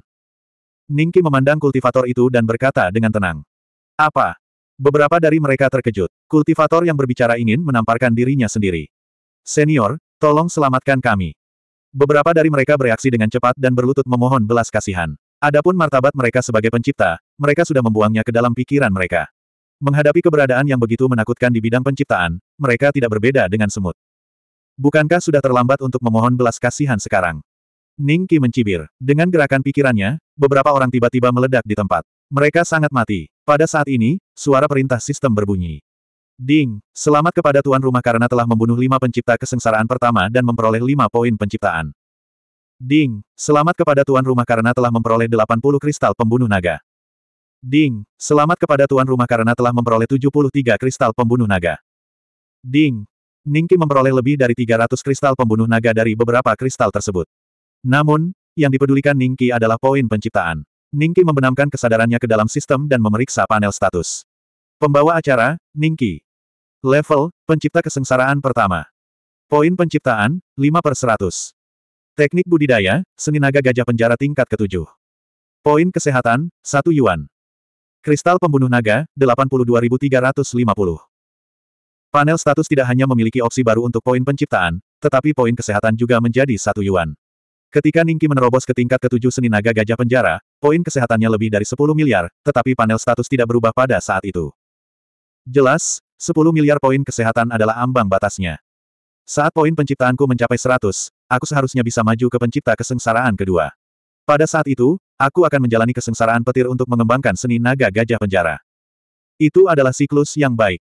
Ningki memandang kultivator itu dan berkata dengan tenang. Apa? Beberapa dari mereka terkejut. Kultivator yang berbicara ingin menamparkan dirinya sendiri. Senior, tolong selamatkan kami. Beberapa dari mereka bereaksi dengan cepat dan berlutut memohon belas kasihan. Adapun martabat mereka sebagai pencipta, mereka sudah membuangnya ke dalam pikiran mereka. Menghadapi keberadaan yang begitu menakutkan di bidang penciptaan, mereka tidak berbeda dengan semut. Bukankah sudah terlambat untuk memohon belas kasihan sekarang? Ning Qi mencibir. Dengan gerakan pikirannya, beberapa orang tiba-tiba meledak di tempat. Mereka sangat mati. Pada saat ini, suara perintah sistem berbunyi. Ding, selamat kepada tuan rumah karena telah membunuh lima pencipta kesengsaraan pertama dan memperoleh lima poin penciptaan. Ding, selamat kepada tuan rumah karena telah memperoleh 80 kristal pembunuh naga. Ding, selamat kepada tuan rumah karena telah memperoleh 73 kristal pembunuh naga. Ding, Ningki memperoleh lebih dari 300 kristal pembunuh naga dari beberapa kristal tersebut. Namun, yang dipedulikan Ningki adalah poin penciptaan. Ningki membenamkan kesadarannya ke dalam sistem dan memeriksa panel status. Pembawa acara, Ningki. Level, pencipta kesengsaraan pertama. Poin penciptaan, 5 per 100. Teknik budidaya, seni naga gajah penjara tingkat ketujuh. Poin kesehatan, 1 yuan. Kristal pembunuh naga, 82350. Panel status tidak hanya memiliki opsi baru untuk poin penciptaan, tetapi poin kesehatan juga menjadi 1 yuan. Ketika Ningki menerobos ke tingkat ketujuh seni naga gajah penjara, poin kesehatannya lebih dari 10 miliar, tetapi panel status tidak berubah pada saat itu. Jelas, 10 miliar poin kesehatan adalah ambang batasnya. Saat poin penciptaanku mencapai 100, aku seharusnya bisa maju ke pencipta kesengsaraan kedua. Pada saat itu, aku akan menjalani kesengsaraan petir untuk mengembangkan seni naga gajah penjara. Itu adalah siklus yang baik.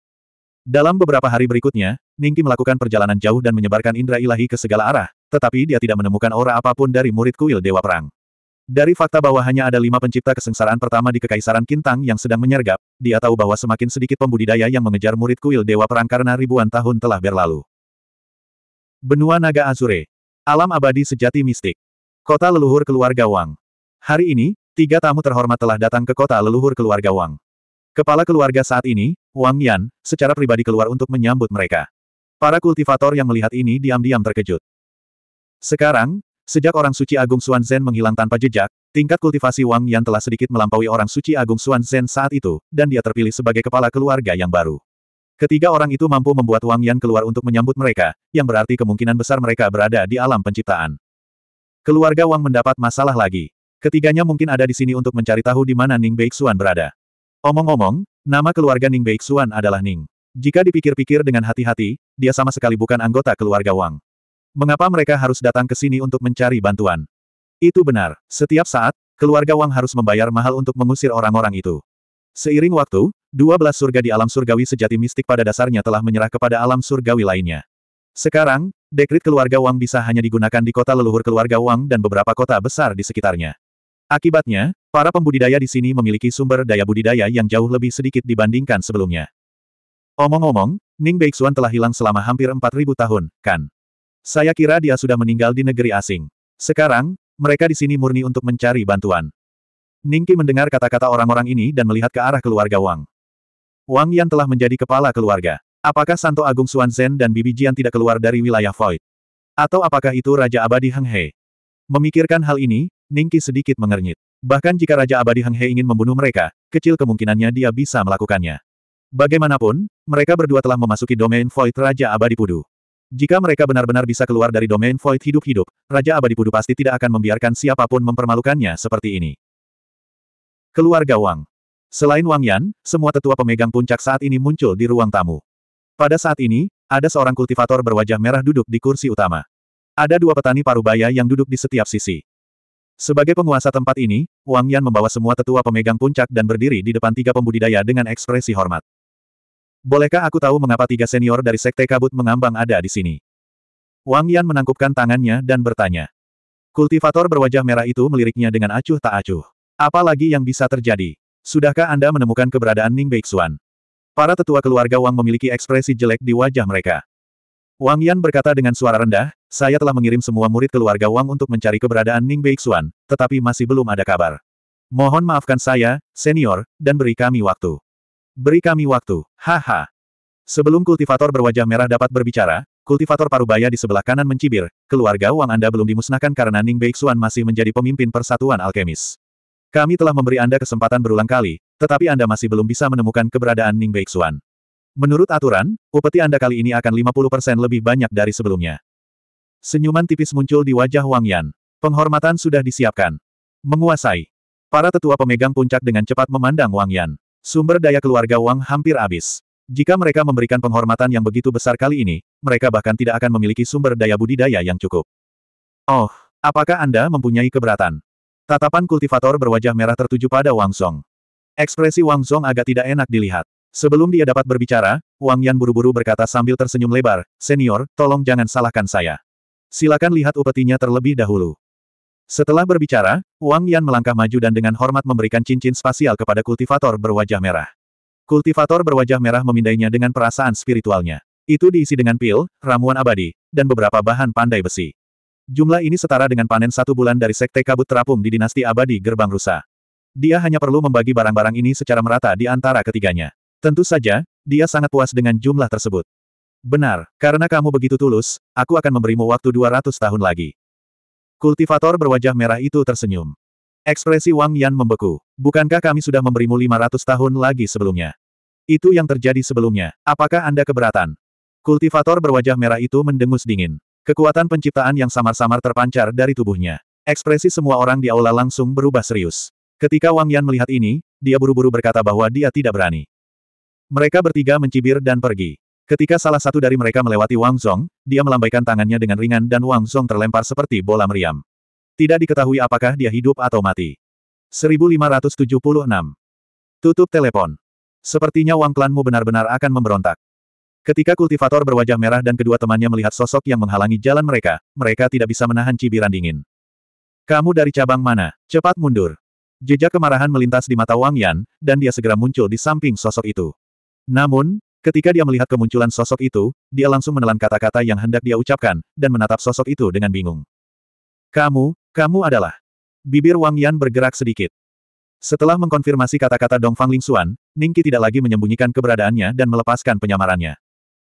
Dalam beberapa hari berikutnya, Ningki melakukan perjalanan jauh dan menyebarkan indera ilahi ke segala arah, tetapi dia tidak menemukan aura apapun dari murid kuil Dewa Perang. Dari fakta bahwa hanya ada lima pencipta kesengsaraan pertama di Kekaisaran Kintang yang sedang menyergap, dia tahu bahwa semakin sedikit pembudidaya yang mengejar murid kuil Dewa Perang karena ribuan tahun telah berlalu. Benua Naga Azure. Alam abadi sejati mistik. Kota leluhur keluarga Wang. Hari ini, tiga tamu terhormat telah datang ke kota leluhur keluarga Wang. Kepala keluarga saat ini, Wang Yan, secara pribadi keluar untuk menyambut mereka. Para kultivator yang melihat ini diam-diam terkejut. Sekarang, sejak orang suci Agung Xuan Zhen menghilang tanpa jejak, tingkat kultivasi Wang Yan telah sedikit melampaui orang suci Agung Xuan Zhen saat itu, dan dia terpilih sebagai kepala keluarga yang baru. Ketiga orang itu mampu membuat Wang Yan keluar untuk menyambut mereka, yang berarti kemungkinan besar mereka berada di alam penciptaan. Keluarga Wang mendapat masalah lagi. Ketiganya mungkin ada di sini untuk mencari tahu di mana Ning Beixuan berada. Omong-omong, nama keluarga Ning Beixuan adalah Ning. Jika dipikir-pikir dengan hati-hati, dia sama sekali bukan anggota keluarga Wang. Mengapa mereka harus datang ke sini untuk mencari bantuan? Itu benar, setiap saat, keluarga Wang harus membayar mahal untuk mengusir orang-orang itu. Seiring waktu, Dua belas surga di alam surgawi sejati mistik pada dasarnya telah menyerah kepada alam surgawi lainnya. Sekarang, dekrit keluarga Wang bisa hanya digunakan di kota leluhur keluarga Wang dan beberapa kota besar di sekitarnya. Akibatnya, para pembudidaya di sini memiliki sumber daya budidaya yang jauh lebih sedikit dibandingkan sebelumnya. Omong-omong, Ning Beixuan telah hilang selama hampir 4.000 tahun, kan? Saya kira dia sudah meninggal di negeri asing. Sekarang, mereka di sini murni untuk mencari bantuan. Ningki mendengar kata-kata orang-orang ini dan melihat ke arah keluarga Wang. Wang Yan telah menjadi kepala keluarga. Apakah Santo Agung Zhen dan Bibi Jian tidak keluar dari wilayah Void? Atau apakah itu Raja Abadi Heng He? Memikirkan hal ini, Ningki sedikit mengernyit. Bahkan jika Raja Abadi Heng He ingin membunuh mereka, kecil kemungkinannya dia bisa melakukannya. Bagaimanapun, mereka berdua telah memasuki domain Void Raja Abadi Pudu. Jika mereka benar-benar bisa keluar dari domain Void hidup-hidup, Raja Abadi Pudu pasti tidak akan membiarkan siapapun mempermalukannya seperti ini. Keluarga Wang Selain Wang Yan, semua tetua pemegang puncak saat ini muncul di ruang tamu. Pada saat ini, ada seorang kultivator berwajah merah duduk di kursi utama. Ada dua petani parubaya yang duduk di setiap sisi. Sebagai penguasa tempat ini, Wang Yan membawa semua tetua pemegang puncak dan berdiri di depan tiga pembudidaya dengan ekspresi hormat. Bolehkah aku tahu mengapa tiga senior dari Sekte Kabut mengambang ada di sini? Wang Yan menangkupkan tangannya dan bertanya. Kultivator berwajah merah itu meliriknya dengan acuh tak acuh. Apa lagi yang bisa terjadi? Sudahkah Anda menemukan keberadaan Ning Beixuan? Para tetua keluarga Wang memiliki ekspresi jelek di wajah mereka. Wang Yan berkata dengan suara rendah, saya telah mengirim semua murid keluarga Wang untuk mencari keberadaan Ning Beixuan, tetapi masih belum ada kabar. Mohon maafkan saya, senior, dan beri kami waktu. Beri kami waktu, haha. Sebelum kultivator berwajah merah dapat berbicara, kultivator parubaya di sebelah kanan mencibir, keluarga Wang Anda belum dimusnahkan karena Ning Beixuan masih menjadi pemimpin persatuan alkemis. Kami telah memberi Anda kesempatan berulang kali, tetapi Anda masih belum bisa menemukan keberadaan Ning Beixuan. Menurut aturan, upeti Anda kali ini akan 50% lebih banyak dari sebelumnya. Senyuman tipis muncul di wajah Wang Yan. Penghormatan sudah disiapkan. Menguasai. Para tetua pemegang puncak dengan cepat memandang Wang Yan. Sumber daya keluarga Wang hampir habis. Jika mereka memberikan penghormatan yang begitu besar kali ini, mereka bahkan tidak akan memiliki sumber daya budidaya yang cukup. Oh, apakah Anda mempunyai keberatan? Tatapan kultivator berwajah merah tertuju pada Wang Song. Ekspresi Wang Song agak tidak enak dilihat. Sebelum dia dapat berbicara, Wang Yan buru-buru berkata sambil tersenyum lebar, Senior, tolong jangan salahkan saya. Silakan lihat upetinya terlebih dahulu. Setelah berbicara, Wang Yan melangkah maju dan dengan hormat memberikan cincin spasial kepada kultivator berwajah merah. Kultivator berwajah merah memindainya dengan perasaan spiritualnya. Itu diisi dengan pil, ramuan abadi, dan beberapa bahan pandai besi. Jumlah ini setara dengan panen satu bulan dari Sekte Kabut Terapung di Dinasti Abadi Gerbang Rusa. Dia hanya perlu membagi barang-barang ini secara merata di antara ketiganya. Tentu saja, dia sangat puas dengan jumlah tersebut. Benar, karena kamu begitu tulus, aku akan memberimu waktu 200 tahun lagi. Kultivator berwajah merah itu tersenyum. Ekspresi Wang Yan membeku. Bukankah kami sudah memberimu 500 tahun lagi sebelumnya? Itu yang terjadi sebelumnya. Apakah Anda keberatan? Kultivator berwajah merah itu mendengus dingin. Kekuatan penciptaan yang samar-samar terpancar dari tubuhnya. Ekspresi semua orang di aula langsung berubah serius. Ketika Wang Yan melihat ini, dia buru-buru berkata bahwa dia tidak berani. Mereka bertiga mencibir dan pergi. Ketika salah satu dari mereka melewati Wang Zhong, dia melambaikan tangannya dengan ringan dan Wang Zhong terlempar seperti bola meriam. Tidak diketahui apakah dia hidup atau mati. 1576. Tutup telepon. Sepertinya Wang klanmu benar-benar akan memberontak. Ketika kultivator berwajah merah dan kedua temannya melihat sosok yang menghalangi jalan mereka, mereka tidak bisa menahan cibiran dingin. Kamu dari cabang mana? Cepat mundur. Jejak kemarahan melintas di mata Wang Yan, dan dia segera muncul di samping sosok itu. Namun, ketika dia melihat kemunculan sosok itu, dia langsung menelan kata-kata yang hendak dia ucapkan, dan menatap sosok itu dengan bingung. Kamu, kamu adalah. Bibir Wang Yan bergerak sedikit. Setelah mengkonfirmasi kata-kata Dong Fang Ling Xuan, Ningki tidak lagi menyembunyikan keberadaannya dan melepaskan penyamarannya.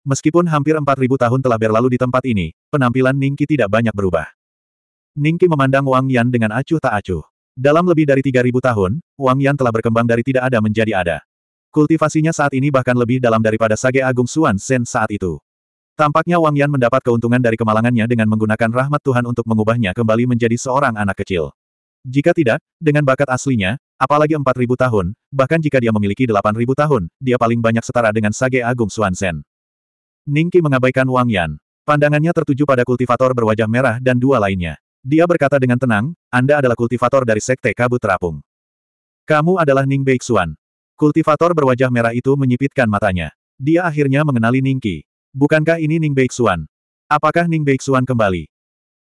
Meskipun hampir 4.000 tahun telah berlalu di tempat ini, penampilan Ningki tidak banyak berubah. Ningki memandang Wang Yan dengan acuh tak acuh. Dalam lebih dari 3.000 tahun, Wang Yan telah berkembang dari tidak ada menjadi ada. Kultivasinya saat ini bahkan lebih dalam daripada Sage Agung Suan Sen saat itu. Tampaknya Wang Yan mendapat keuntungan dari kemalangannya dengan menggunakan rahmat Tuhan untuk mengubahnya kembali menjadi seorang anak kecil. Jika tidak, dengan bakat aslinya, apalagi 4.000 tahun, bahkan jika dia memiliki 8.000 tahun, dia paling banyak setara dengan Sage Agung Suan Sen. Ningki mengabaikan Wang Yan. Pandangannya tertuju pada kultivator berwajah merah dan dua lainnya. Dia berkata dengan tenang, Anda adalah kultivator dari Sekte Kabut Terapung. Kamu adalah Ning Beixuan. Kultivator berwajah merah itu menyipitkan matanya. Dia akhirnya mengenali Ningki. Bukankah ini Ning Beixuan? Apakah Ning Beixuan kembali?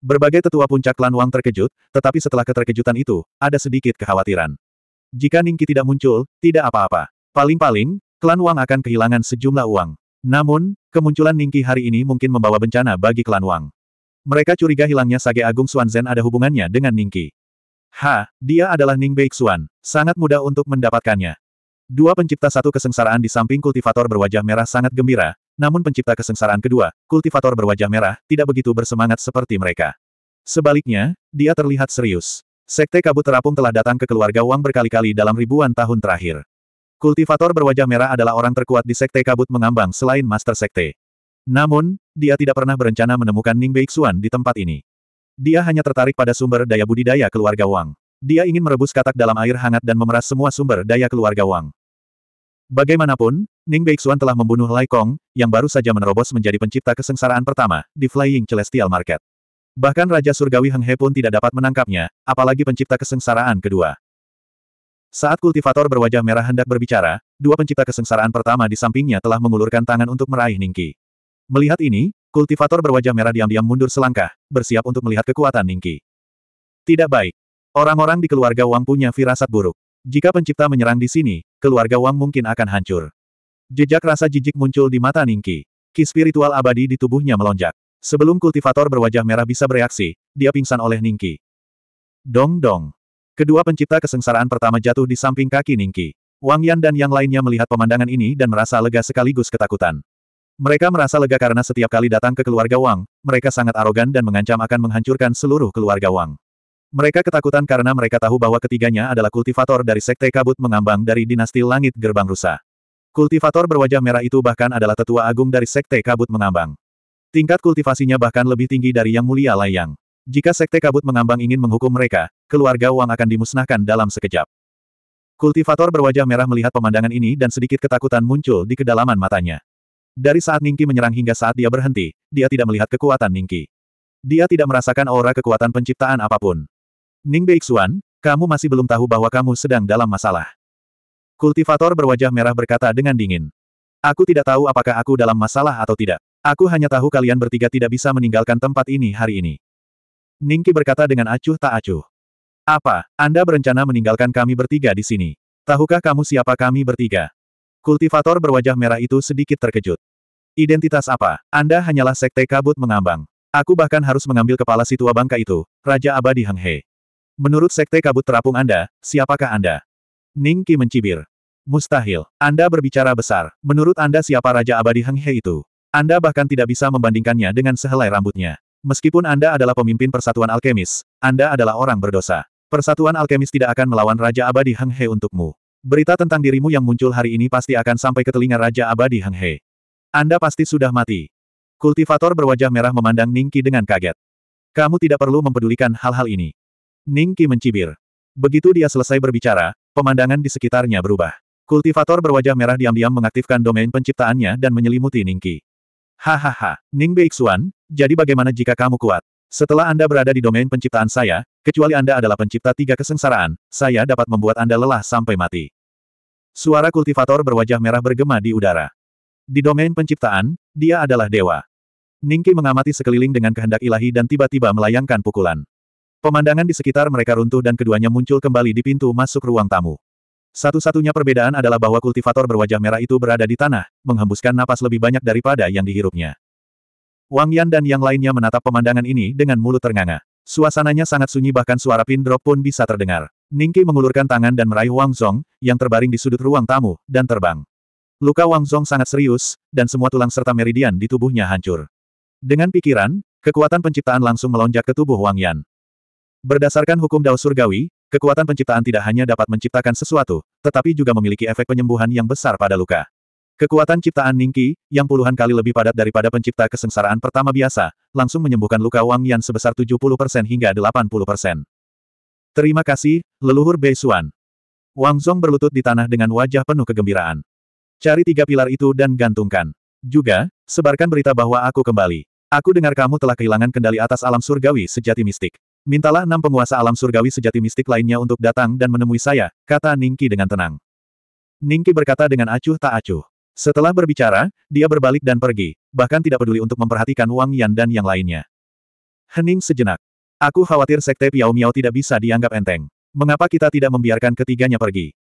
Berbagai tetua puncak klan Wang terkejut, tetapi setelah keterkejutan itu, ada sedikit kekhawatiran. Jika Ningki tidak muncul, tidak apa-apa. Paling-paling, klan Wang akan kehilangan sejumlah uang. Namun, kemunculan Ningki hari ini mungkin membawa bencana bagi klan Wang. Mereka curiga hilangnya Sage Agung Zen ada hubungannya dengan Ningki. Ha, dia adalah Ning Xuan. sangat mudah untuk mendapatkannya. Dua pencipta satu kesengsaraan di samping kultivator berwajah merah sangat gembira, namun pencipta kesengsaraan kedua, kultivator berwajah merah, tidak begitu bersemangat seperti mereka. Sebaliknya, dia terlihat serius. Sekte kabut terapung telah datang ke keluarga Wang berkali-kali dalam ribuan tahun terakhir. Kultivator berwajah merah adalah orang terkuat di Sekte Kabut Mengambang selain Master Sekte. Namun, dia tidak pernah berencana menemukan Ning Beixuan di tempat ini. Dia hanya tertarik pada sumber daya budidaya keluarga Wang. Dia ingin merebus katak dalam air hangat dan memeras semua sumber daya keluarga Wang. Bagaimanapun, Ning Beixuan telah membunuh Lai Kong, yang baru saja menerobos menjadi pencipta kesengsaraan pertama di Flying Celestial Market. Bahkan Raja Surgawi Heng He pun tidak dapat menangkapnya, apalagi pencipta kesengsaraan kedua. Saat kultivator berwajah merah hendak berbicara, dua pencipta kesengsaraan pertama di sampingnya telah mengulurkan tangan untuk meraih Ningki. Melihat ini, kultivator berwajah merah diam-diam mundur selangkah, bersiap untuk melihat kekuatan Ningki. Tidak baik. Orang-orang di keluarga Wang punya firasat buruk. Jika pencipta menyerang di sini, keluarga Wang mungkin akan hancur. Jejak rasa jijik muncul di mata Ningki. Ki spiritual abadi di tubuhnya melonjak. Sebelum kultivator berwajah merah bisa bereaksi, dia pingsan oleh Ningki. Dong dong. Kedua pencipta kesengsaraan pertama jatuh di samping kaki Ningki. Wang Yan dan yang lainnya melihat pemandangan ini dan merasa lega sekaligus ketakutan. Mereka merasa lega karena setiap kali datang ke keluarga Wang, mereka sangat arogan dan mengancam akan menghancurkan seluruh keluarga Wang. Mereka ketakutan karena mereka tahu bahwa ketiganya adalah kultivator dari Sekte Kabut Mengambang dari Dinasti Langit Gerbang Rusa. Kultivator berwajah merah itu bahkan adalah tetua agung dari Sekte Kabut Mengambang. Tingkat kultivasinya bahkan lebih tinggi dari Yang Mulia Layang. Jika Sekte Kabut Mengambang ingin menghukum mereka, keluarga Wang akan dimusnahkan dalam sekejap. Kultivator berwajah merah melihat pemandangan ini dan sedikit ketakutan muncul di kedalaman matanya. Dari saat Ningki menyerang hingga saat dia berhenti, dia tidak melihat kekuatan Ningki. Dia tidak merasakan aura kekuatan penciptaan apapun. Ning Beixuan, kamu masih belum tahu bahwa kamu sedang dalam masalah. Kultivator berwajah merah berkata dengan dingin. Aku tidak tahu apakah aku dalam masalah atau tidak. Aku hanya tahu kalian bertiga tidak bisa meninggalkan tempat ini hari ini. Ningki berkata dengan acuh tak acuh. Apa, Anda berencana meninggalkan kami bertiga di sini? Tahukah kamu siapa kami bertiga? Kultivator berwajah merah itu sedikit terkejut. Identitas apa? Anda hanyalah sekte kabut mengambang. Aku bahkan harus mengambil kepala si tua bangka itu, Raja Abadi Heng He. Menurut sekte kabut terapung Anda, siapakah Anda? Ning Qi mencibir. Mustahil. Anda berbicara besar. Menurut Anda siapa Raja Abadi Heng He itu? Anda bahkan tidak bisa membandingkannya dengan sehelai rambutnya. Meskipun Anda adalah pemimpin Persatuan Alkemis, Anda adalah orang berdosa. Persatuan Alkemis tidak akan melawan Raja Abadi Heng He untukmu. Berita tentang dirimu yang muncul hari ini pasti akan sampai ke telinga Raja Abadi Heng He. Anda pasti sudah mati. Kultivator berwajah merah memandang Ningki dengan kaget. Kamu tidak perlu mempedulikan hal-hal ini. Ningki mencibir. Begitu dia selesai berbicara, pemandangan di sekitarnya berubah. Kultivator berwajah merah diam-diam mengaktifkan domain penciptaannya dan menyelimuti Ningki. Hahaha, Ning Beixuan, jadi bagaimana jika kamu kuat? Setelah Anda berada di domain penciptaan saya, kecuali Anda adalah pencipta tiga kesengsaraan, saya dapat membuat Anda lelah sampai mati. Suara kultivator berwajah merah bergema di udara. Di domain penciptaan, dia adalah dewa. Ningki mengamati sekeliling dengan kehendak ilahi dan tiba-tiba melayangkan pukulan. Pemandangan di sekitar mereka runtuh dan keduanya muncul kembali di pintu masuk ruang tamu. Satu-satunya perbedaan adalah bahwa kultivator berwajah merah itu berada di tanah, menghembuskan napas lebih banyak daripada yang dihirupnya. Wang Yan dan yang lainnya menatap pemandangan ini dengan mulut ternganga. Suasananya sangat sunyi bahkan suara pin drop pun bisa terdengar. Ningki mengulurkan tangan dan meraih Wang Zhong yang terbaring di sudut ruang tamu, dan terbang. Luka Wang Zhong sangat serius, dan semua tulang serta meridian di tubuhnya hancur. Dengan pikiran, kekuatan penciptaan langsung melonjak ke tubuh Wang Yan. Berdasarkan hukum Dao Surgawi, kekuatan penciptaan tidak hanya dapat menciptakan sesuatu, tetapi juga memiliki efek penyembuhan yang besar pada luka. Kekuatan ciptaan Ningqi, yang puluhan kali lebih padat daripada pencipta kesengsaraan pertama biasa, langsung menyembuhkan luka Wang Yan sebesar 70% hingga 80%. Terima kasih, leluhur Bei Xuan. Wang Zhong berlutut di tanah dengan wajah penuh kegembiraan. Cari tiga pilar itu dan gantungkan. Juga, sebarkan berita bahwa aku kembali. Aku dengar kamu telah kehilangan kendali atas alam surgawi sejati mistik. Mintalah enam penguasa alam surgawi sejati mistik lainnya untuk datang dan menemui saya, kata Ningqi dengan tenang. Ningqi berkata dengan acuh tak acuh. Setelah berbicara, dia berbalik dan pergi, bahkan tidak peduli untuk memperhatikan Wang Yan dan yang lainnya. Hening sejenak. Aku khawatir sekte Piao Miao tidak bisa dianggap enteng. Mengapa kita tidak membiarkan ketiganya pergi?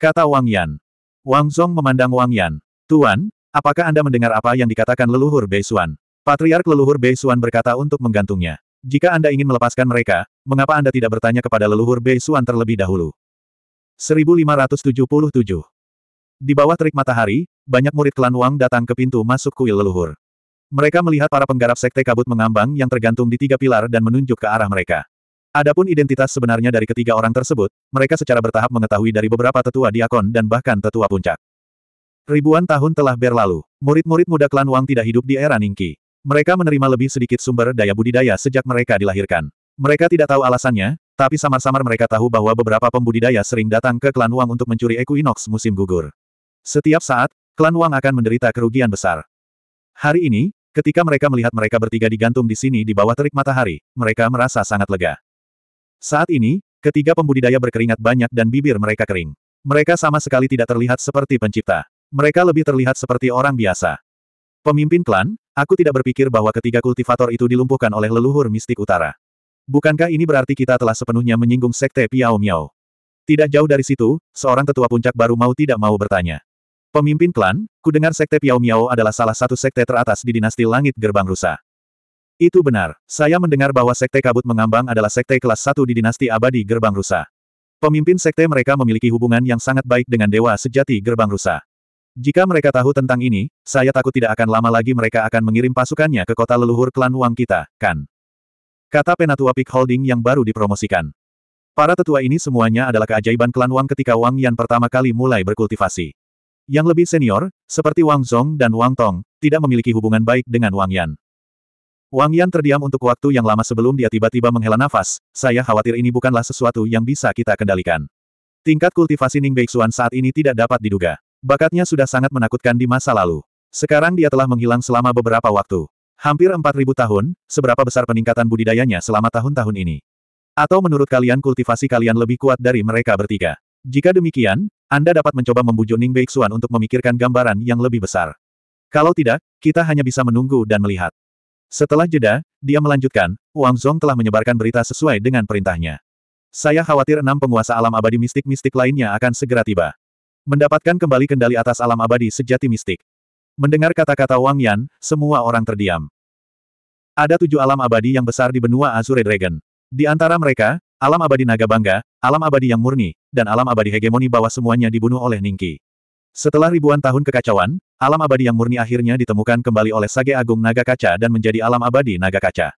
Kata Wang Yan. Wang Zhong memandang Wang Yan. Tuan, apakah Anda mendengar apa yang dikatakan leluhur Bei Beisuan? Patriark leluhur Bei Beisuan berkata untuk menggantungnya. Jika Anda ingin melepaskan mereka, mengapa Anda tidak bertanya kepada leluhur Bei Xuan terlebih dahulu? 1577 di bawah terik matahari, banyak murid klan Wang datang ke pintu masuk kuil leluhur. Mereka melihat para penggarap sekte kabut mengambang yang tergantung di tiga pilar dan menunjuk ke arah mereka. Adapun identitas sebenarnya dari ketiga orang tersebut, mereka secara bertahap mengetahui dari beberapa tetua diakon dan bahkan tetua puncak. Ribuan tahun telah berlalu, murid-murid muda klan Wang tidak hidup di era Ningqi. Mereka menerima lebih sedikit sumber daya budidaya sejak mereka dilahirkan. Mereka tidak tahu alasannya, tapi samar-samar mereka tahu bahwa beberapa pembudidaya sering datang ke klan Wang untuk mencuri Equinox musim gugur. Setiap saat, klan Wang akan menderita kerugian besar. Hari ini, ketika mereka melihat mereka bertiga digantung di sini di bawah terik matahari, mereka merasa sangat lega. Saat ini, ketiga pembudidaya berkeringat banyak dan bibir mereka kering. Mereka sama sekali tidak terlihat seperti pencipta. Mereka lebih terlihat seperti orang biasa. Pemimpin klan, aku tidak berpikir bahwa ketiga kultivator itu dilumpuhkan oleh leluhur mistik utara. Bukankah ini berarti kita telah sepenuhnya menyinggung sekte Piao Miao? Tidak jauh dari situ, seorang tetua puncak baru mau tidak mau bertanya. Pemimpin klan, kudengar sekte Piao Miao adalah salah satu sekte teratas di dinasti Langit Gerbang Rusa. Itu benar, saya mendengar bahwa sekte kabut mengambang adalah sekte kelas 1 di dinasti abadi Gerbang Rusa. Pemimpin sekte mereka memiliki hubungan yang sangat baik dengan dewa sejati Gerbang Rusa. Jika mereka tahu tentang ini, saya takut tidak akan lama lagi mereka akan mengirim pasukannya ke kota leluhur klan Wang kita, kan? Kata Penatua Peak Holding yang baru dipromosikan. Para tetua ini semuanya adalah keajaiban klan Wang ketika Wang Yan pertama kali mulai berkultivasi. Yang lebih senior, seperti Wang Zhong dan Wang Tong, tidak memiliki hubungan baik dengan Wang Yan. Wang Yan terdiam untuk waktu yang lama sebelum dia tiba-tiba menghela nafas, saya khawatir ini bukanlah sesuatu yang bisa kita kendalikan. Tingkat kultivasi Ning Beixuan saat ini tidak dapat diduga. Bakatnya sudah sangat menakutkan di masa lalu. Sekarang dia telah menghilang selama beberapa waktu. Hampir 4.000 tahun, seberapa besar peningkatan budidayanya selama tahun-tahun ini. Atau menurut kalian kultivasi kalian lebih kuat dari mereka bertiga? Jika demikian, anda dapat mencoba membujuk Ning Beixuan untuk memikirkan gambaran yang lebih besar. Kalau tidak, kita hanya bisa menunggu dan melihat. Setelah jeda, dia melanjutkan, Wang Zhong telah menyebarkan berita sesuai dengan perintahnya. Saya khawatir enam penguasa alam abadi mistik-mistik lainnya akan segera tiba. Mendapatkan kembali kendali atas alam abadi sejati mistik. Mendengar kata-kata Wang Yan, semua orang terdiam. Ada tujuh alam abadi yang besar di benua Azure Dragon. Di antara mereka, alam abadi naga bangga, alam abadi yang murni, dan alam abadi hegemoni bawah semuanya dibunuh oleh Ningki. Setelah ribuan tahun kekacauan, alam abadi yang murni akhirnya ditemukan kembali oleh Sage Agung Naga Kaca dan menjadi alam abadi naga kaca.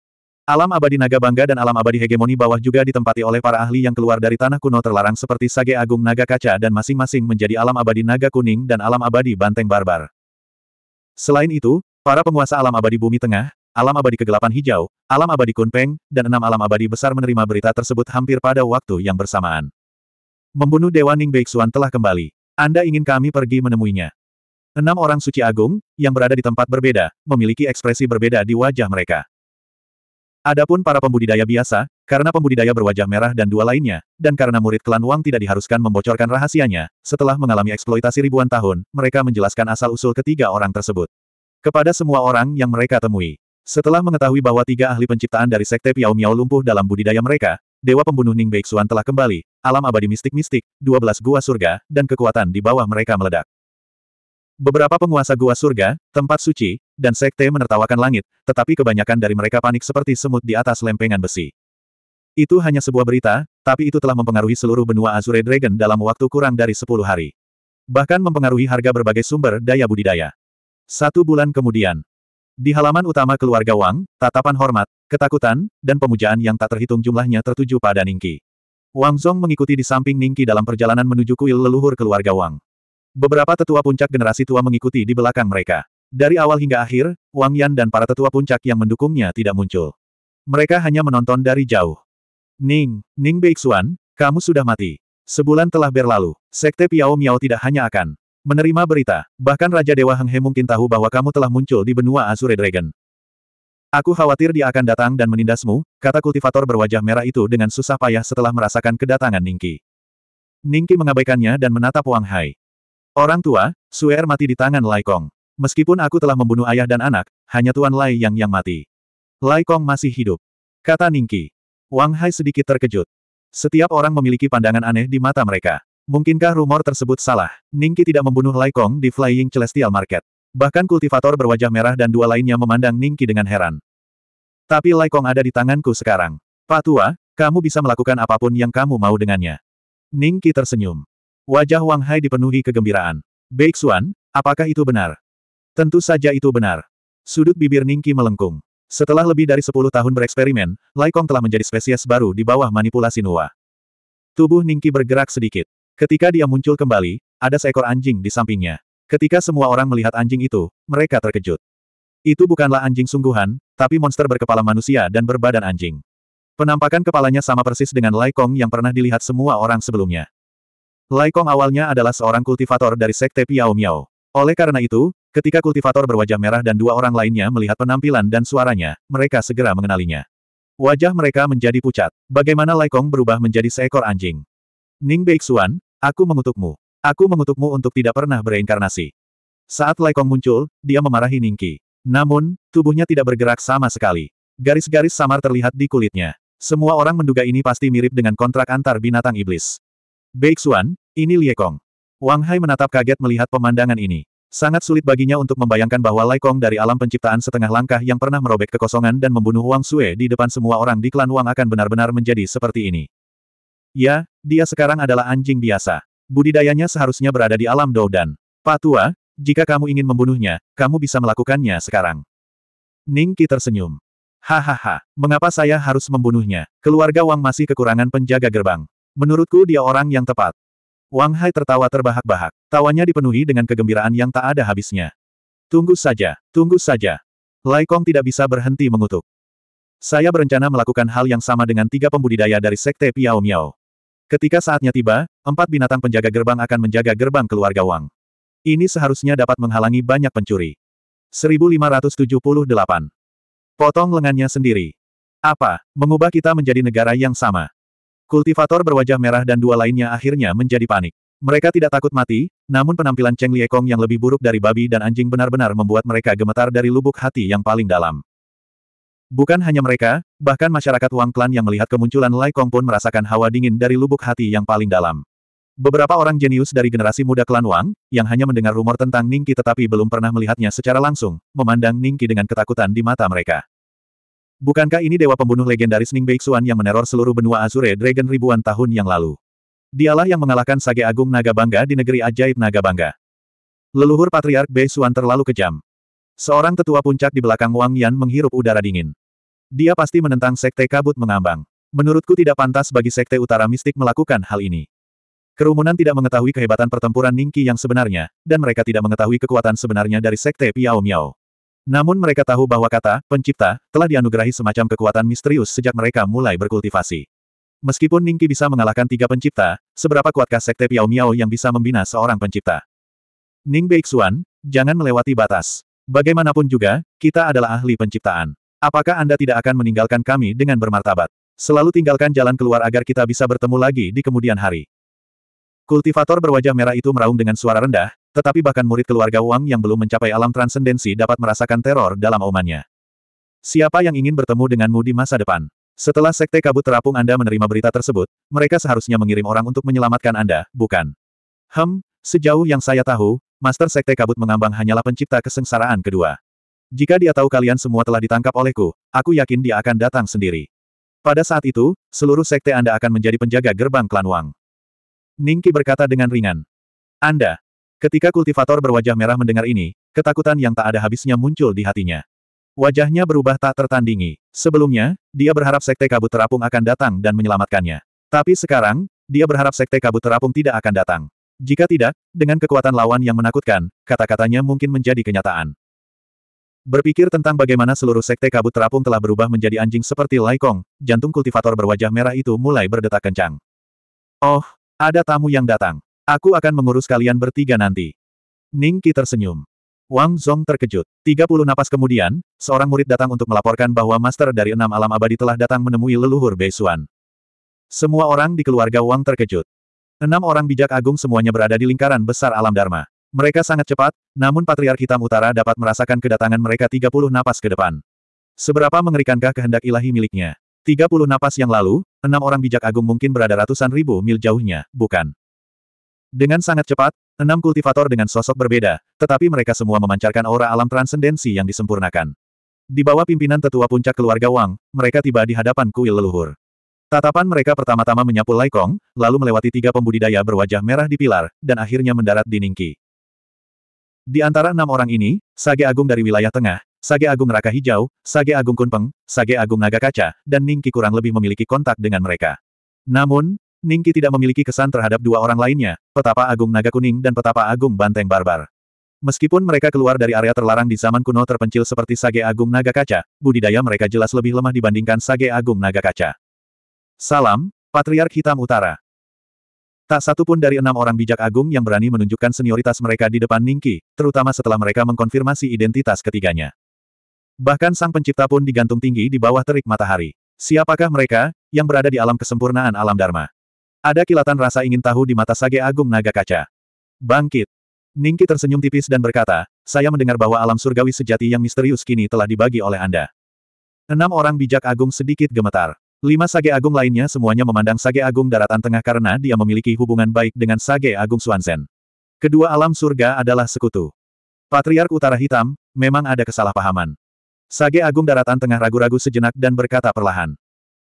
Alam abadi naga bangga dan alam abadi hegemoni bawah juga ditempati oleh para ahli yang keluar dari tanah kuno terlarang seperti Sage Agung Naga Kaca dan masing-masing menjadi alam abadi naga kuning dan alam abadi banteng barbar. Selain itu, para penguasa alam abadi bumi tengah, alam abadi kegelapan hijau, alam abadi kunpeng, dan enam alam abadi besar menerima berita tersebut hampir pada waktu yang bersamaan. Membunuh Dewa Ning Beixuan telah kembali. Anda ingin kami pergi menemuinya. Enam orang suci agung, yang berada di tempat berbeda, memiliki ekspresi berbeda di wajah mereka. Adapun para pembudidaya biasa, karena pembudidaya berwajah merah dan dua lainnya, dan karena murid klan Wang tidak diharuskan membocorkan rahasianya, setelah mengalami eksploitasi ribuan tahun, mereka menjelaskan asal-usul ketiga orang tersebut. Kepada semua orang yang mereka temui. Setelah mengetahui bahwa tiga ahli penciptaan dari Sekte Piao Miao lumpuh dalam budidaya mereka, Dewa Pembunuh Ning Beixuan telah kembali, alam abadi mistik-mistik, 12 gua surga, dan kekuatan di bawah mereka meledak. Beberapa penguasa gua surga, tempat suci, dan sekte menertawakan langit, tetapi kebanyakan dari mereka panik seperti semut di atas lempengan besi. Itu hanya sebuah berita, tapi itu telah mempengaruhi seluruh benua Azure Dragon dalam waktu kurang dari sepuluh hari. Bahkan mempengaruhi harga berbagai sumber daya budidaya. Satu bulan kemudian, di halaman utama keluarga Wang, tatapan hormat, ketakutan, dan pemujaan yang tak terhitung jumlahnya tertuju pada Ningki. Wang Zong mengikuti di samping Ningki dalam perjalanan menuju kuil leluhur keluarga Wang. Beberapa tetua puncak generasi tua mengikuti di belakang mereka. Dari awal hingga akhir, Wang Yan dan para tetua puncak yang mendukungnya tidak muncul. Mereka hanya menonton dari jauh. Ning, Ning Beixuan, kamu sudah mati. Sebulan telah berlalu, Sekte Piao Miao tidak hanya akan Menerima berita, bahkan Raja Dewa Heng He mungkin tahu bahwa kamu telah muncul di benua Azure Dragon. Aku khawatir dia akan datang dan menindasmu, kata kultivator berwajah merah itu dengan susah payah setelah merasakan kedatangan Ningki. Ningki mengabaikannya dan menatap Wang Hai. Orang tua, Suer mati di tangan Lai Kong. Meskipun aku telah membunuh ayah dan anak, hanya Tuan Lai yang yang mati. Lai Kong masih hidup. Kata Ningki. Wang Hai sedikit terkejut. Setiap orang memiliki pandangan aneh di mata mereka. Mungkinkah rumor tersebut salah? Ningki tidak membunuh Kong di Flying Celestial Market. Bahkan kultivator berwajah merah dan dua lainnya memandang Ningki dengan heran. Tapi Kong ada di tanganku sekarang. Pak Tua, kamu bisa melakukan apapun yang kamu mau dengannya. Ningki tersenyum. Wajah Wang Hai dipenuhi kegembiraan. Xuan, apakah itu benar? Tentu saja itu benar. Sudut bibir Ningki melengkung. Setelah lebih dari 10 tahun bereksperimen, Kong telah menjadi spesies baru di bawah manipulasi Nuwa. Tubuh Ningki bergerak sedikit. Ketika dia muncul kembali, ada seekor anjing di sampingnya. Ketika semua orang melihat anjing itu, mereka terkejut. Itu bukanlah anjing sungguhan, tapi monster berkepala manusia dan berbadan anjing. Penampakan kepalanya sama persis dengan Lai Kong yang pernah dilihat semua orang sebelumnya. Lai Kong awalnya adalah seorang kultivator dari sekte Piao Miao. Oleh karena itu, ketika kultivator berwajah merah dan dua orang lainnya melihat penampilan dan suaranya, mereka segera mengenalinya. Wajah mereka menjadi pucat. Bagaimana Lai Kong berubah menjadi seekor anjing? Ning Beixuan, Aku mengutukmu. Aku mengutukmu untuk tidak pernah bereinkarnasi. Saat Kong muncul, dia memarahi Ningki. Namun, tubuhnya tidak bergerak sama sekali. Garis-garis samar terlihat di kulitnya. Semua orang menduga ini pasti mirip dengan kontrak antar binatang iblis. Beixuan, ini Kong. Wang Hai menatap kaget melihat pemandangan ini. Sangat sulit baginya untuk membayangkan bahwa Kong dari alam penciptaan setengah langkah yang pernah merobek kekosongan dan membunuh Wang Sue di depan semua orang di klan Wang akan benar-benar menjadi seperti ini. Ya, dia sekarang adalah anjing biasa. Budidayanya seharusnya berada di alam Doudan. tua, jika kamu ingin membunuhnya, kamu bisa melakukannya sekarang. Ning Qi tersenyum. Hahaha, mengapa saya harus membunuhnya? Keluarga Wang masih kekurangan penjaga gerbang. Menurutku dia orang yang tepat. Wang Hai tertawa terbahak-bahak. Tawanya dipenuhi dengan kegembiraan yang tak ada habisnya. Tunggu saja, tunggu saja. Lai Kong tidak bisa berhenti mengutuk. Saya berencana melakukan hal yang sama dengan tiga pembudidaya dari Sekte Piao Miao. Ketika saatnya tiba, empat binatang penjaga gerbang akan menjaga gerbang keluarga Wang. Ini seharusnya dapat menghalangi banyak pencuri. 1578. Potong lengannya sendiri. Apa, mengubah kita menjadi negara yang sama? Kultivator berwajah merah dan dua lainnya akhirnya menjadi panik. Mereka tidak takut mati, namun penampilan Cheng Liekong yang lebih buruk dari babi dan anjing benar-benar membuat mereka gemetar dari lubuk hati yang paling dalam. Bukan hanya mereka, bahkan masyarakat Wang Klan yang melihat kemunculan Lai Kong pun merasakan hawa dingin dari lubuk hati yang paling dalam. Beberapa orang jenius dari generasi muda klan Wang, yang hanya mendengar rumor tentang Ningki tetapi belum pernah melihatnya secara langsung, memandang Ningki dengan ketakutan di mata mereka. Bukankah ini dewa pembunuh legendaris Ning Beixuan yang meneror seluruh benua Azure Dragon ribuan tahun yang lalu? Dialah yang mengalahkan Sage Agung Naga Bangga di negeri ajaib Naga Bangga. Leluhur Patriark Beixuan terlalu kejam. Seorang tetua puncak di belakang Wang Yan menghirup udara dingin. Dia pasti menentang sekte kabut mengambang. Menurutku tidak pantas bagi sekte utara mistik melakukan hal ini. Kerumunan tidak mengetahui kehebatan pertempuran Ningqi yang sebenarnya, dan mereka tidak mengetahui kekuatan sebenarnya dari sekte Piao Miao. Namun mereka tahu bahwa kata, pencipta, telah dianugerahi semacam kekuatan misterius sejak mereka mulai berkultivasi. Meskipun Ningqi bisa mengalahkan tiga pencipta, seberapa kuatkah sekte Piao Miao yang bisa membina seorang pencipta? Ning Beixuan, jangan melewati batas. Bagaimanapun juga, kita adalah ahli penciptaan. Apakah Anda tidak akan meninggalkan kami dengan bermartabat? Selalu tinggalkan jalan keluar agar kita bisa bertemu lagi di kemudian hari. Kultivator berwajah merah itu meraung dengan suara rendah, tetapi bahkan murid keluarga Wang yang belum mencapai alam transendensi dapat merasakan teror dalam aumannya. Siapa yang ingin bertemu denganmu di masa depan? Setelah Sekte Kabut Terapung Anda menerima berita tersebut, mereka seharusnya mengirim orang untuk menyelamatkan Anda, bukan? Hem, sejauh yang saya tahu, Master Sekte Kabut Mengambang hanyalah pencipta kesengsaraan kedua. Jika dia tahu kalian semua telah ditangkap olehku, aku yakin dia akan datang sendiri. Pada saat itu, seluruh sekte Anda akan menjadi penjaga gerbang klan Wang. Ningki berkata dengan ringan. Anda. Ketika kultivator berwajah merah mendengar ini, ketakutan yang tak ada habisnya muncul di hatinya. Wajahnya berubah tak tertandingi. Sebelumnya, dia berharap sekte kabut terapung akan datang dan menyelamatkannya. Tapi sekarang, dia berharap sekte kabut terapung tidak akan datang. Jika tidak, dengan kekuatan lawan yang menakutkan, kata-katanya mungkin menjadi kenyataan. Berpikir tentang bagaimana seluruh sekte kabut terapung telah berubah menjadi anjing seperti Laikong, jantung kultivator berwajah merah itu mulai berdetak kencang. Oh, ada tamu yang datang. Aku akan mengurus kalian bertiga nanti. Ning Qi tersenyum. Wang Zhong terkejut. 30 napas kemudian, seorang murid datang untuk melaporkan bahwa master dari enam alam abadi telah datang menemui leluhur Bei Suan. Semua orang di keluarga Wang terkejut. Enam orang bijak agung semuanya berada di lingkaran besar alam Dharma. Mereka sangat cepat, namun Patriark Hitam Utara dapat merasakan kedatangan mereka 30 napas ke depan. Seberapa mengerikankah kehendak ilahi miliknya? 30 napas yang lalu, enam orang bijak agung mungkin berada ratusan ribu mil jauhnya, bukan? Dengan sangat cepat, enam kultivator dengan sosok berbeda, tetapi mereka semua memancarkan aura alam transendensi yang disempurnakan. Di bawah pimpinan tetua puncak keluarga Wang, mereka tiba di hadapan kuil leluhur. Tatapan mereka pertama-tama menyapu Laikong, lalu melewati tiga pembudidaya berwajah merah di pilar, dan akhirnya mendarat di Ningki. Di antara enam orang ini, Sage Agung dari wilayah tengah, Sage Agung Raka Hijau, Sage Agung Kunpeng, Sage Agung Naga Kaca, dan Ningki kurang lebih memiliki kontak dengan mereka. Namun, Ningki tidak memiliki kesan terhadap dua orang lainnya, Petapa Agung Naga Kuning dan Petapa Agung Banteng Barbar. Meskipun mereka keluar dari area terlarang di zaman kuno terpencil seperti Sage Agung Naga Kaca, budidaya mereka jelas lebih lemah dibandingkan Sage Agung Naga Kaca. Salam, Patriark Hitam Utara. Tak satu pun dari enam orang bijak agung yang berani menunjukkan senioritas mereka di depan Ningki, terutama setelah mereka mengkonfirmasi identitas ketiganya. Bahkan sang pencipta pun digantung tinggi di bawah terik matahari. Siapakah mereka, yang berada di alam kesempurnaan alam Dharma? Ada kilatan rasa ingin tahu di mata Sage Agung Naga Kaca. Bangkit! Ningki tersenyum tipis dan berkata, saya mendengar bahwa alam surgawi sejati yang misterius kini telah dibagi oleh Anda. Enam orang bijak agung sedikit gemetar. Lima Sage Agung lainnya semuanya memandang Sage Agung daratan tengah karena dia memiliki hubungan baik dengan Sage Agung Suanzen. Kedua alam surga adalah sekutu. Patriark Utara Hitam, memang ada kesalahpahaman. Sage Agung daratan tengah ragu-ragu sejenak dan berkata perlahan.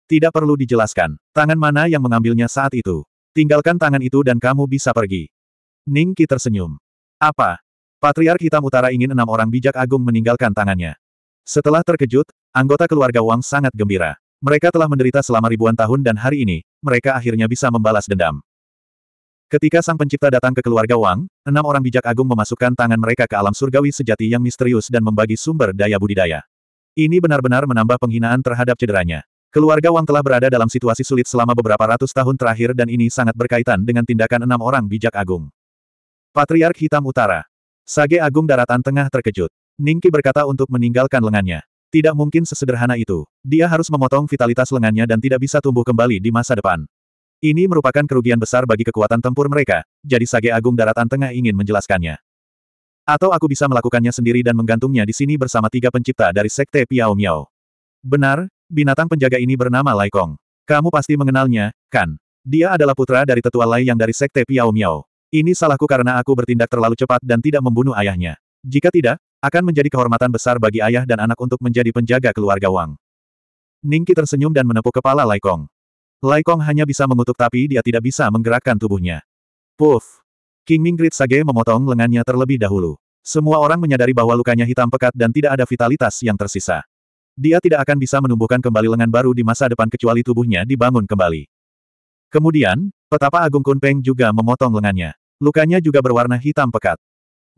Tidak perlu dijelaskan, tangan mana yang mengambilnya saat itu. Tinggalkan tangan itu dan kamu bisa pergi. Ningki tersenyum. Apa? Patriark Hitam Utara ingin enam orang bijak agung meninggalkan tangannya. Setelah terkejut, anggota keluarga Wang sangat gembira. Mereka telah menderita selama ribuan tahun dan hari ini, mereka akhirnya bisa membalas dendam. Ketika sang pencipta datang ke keluarga Wang, enam orang bijak agung memasukkan tangan mereka ke alam surgawi sejati yang misterius dan membagi sumber daya budidaya. Ini benar-benar menambah penghinaan terhadap cederanya. Keluarga Wang telah berada dalam situasi sulit selama beberapa ratus tahun terakhir dan ini sangat berkaitan dengan tindakan enam orang bijak agung. Patriark Hitam Utara. Sage Agung Daratan Tengah terkejut. Ningki berkata untuk meninggalkan lengannya. Tidak mungkin sesederhana itu. Dia harus memotong vitalitas lengannya dan tidak bisa tumbuh kembali di masa depan. Ini merupakan kerugian besar bagi kekuatan tempur mereka, jadi Sage Agung Daratan Tengah ingin menjelaskannya. Atau aku bisa melakukannya sendiri dan menggantungnya di sini bersama tiga pencipta dari Sekte Piao Miao. Benar, binatang penjaga ini bernama Lai Kong. Kamu pasti mengenalnya, kan? Dia adalah putra dari tetua Lai yang dari Sekte Piao Miao. Ini salahku karena aku bertindak terlalu cepat dan tidak membunuh ayahnya. Jika tidak, akan menjadi kehormatan besar bagi ayah dan anak untuk menjadi penjaga keluarga Wang. Ningki tersenyum dan menepuk kepala Kong. Laikong. Kong hanya bisa mengutuk tapi dia tidak bisa menggerakkan tubuhnya. Puff! King Mingrit Sage memotong lengannya terlebih dahulu. Semua orang menyadari bahwa lukanya hitam pekat dan tidak ada vitalitas yang tersisa. Dia tidak akan bisa menumbuhkan kembali lengan baru di masa depan kecuali tubuhnya dibangun kembali. Kemudian, petapa Agung Kunpeng juga memotong lengannya. Lukanya juga berwarna hitam pekat.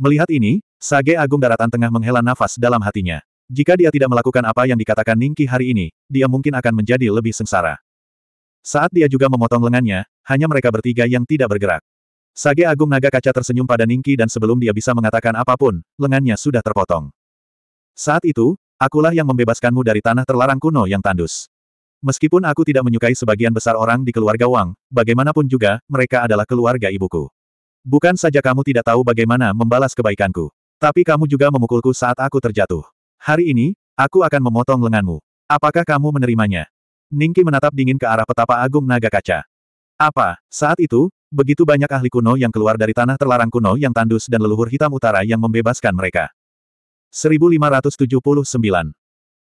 Melihat ini, Sage Agung Daratan Tengah menghela nafas dalam hatinya. Jika dia tidak melakukan apa yang dikatakan Ningki hari ini, dia mungkin akan menjadi lebih sengsara. Saat dia juga memotong lengannya, hanya mereka bertiga yang tidak bergerak. Sage Agung Naga Kaca tersenyum pada Ningki dan sebelum dia bisa mengatakan apapun, lengannya sudah terpotong. Saat itu, akulah yang membebaskanmu dari tanah terlarang kuno yang tandus. Meskipun aku tidak menyukai sebagian besar orang di keluarga Wang, bagaimanapun juga, mereka adalah keluarga ibuku. Bukan saja kamu tidak tahu bagaimana membalas kebaikanku. Tapi kamu juga memukulku saat aku terjatuh. Hari ini, aku akan memotong lenganmu. Apakah kamu menerimanya? Ningki menatap dingin ke arah petapa agung naga kaca. Apa, saat itu, begitu banyak ahli kuno yang keluar dari tanah terlarang kuno yang tandus dan leluhur hitam utara yang membebaskan mereka. 1579.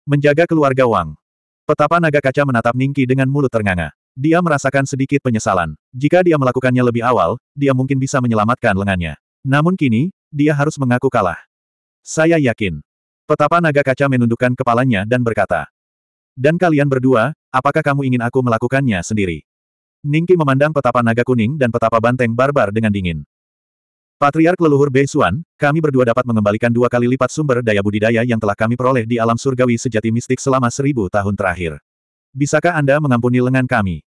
Menjaga keluarga Wang. Petapa naga kaca menatap Ningki dengan mulut ternganga. Dia merasakan sedikit penyesalan. Jika dia melakukannya lebih awal, dia mungkin bisa menyelamatkan lengannya. Namun kini, dia harus mengaku kalah. Saya yakin. Petapa naga kaca menundukkan kepalanya dan berkata. Dan kalian berdua, apakah kamu ingin aku melakukannya sendiri? Ningki memandang petapa naga kuning dan petapa banteng barbar dengan dingin. Patriark leluhur Beisuan, kami berdua dapat mengembalikan dua kali lipat sumber daya budidaya yang telah kami peroleh di alam surgawi sejati mistik selama seribu tahun terakhir. Bisakah Anda mengampuni lengan kami?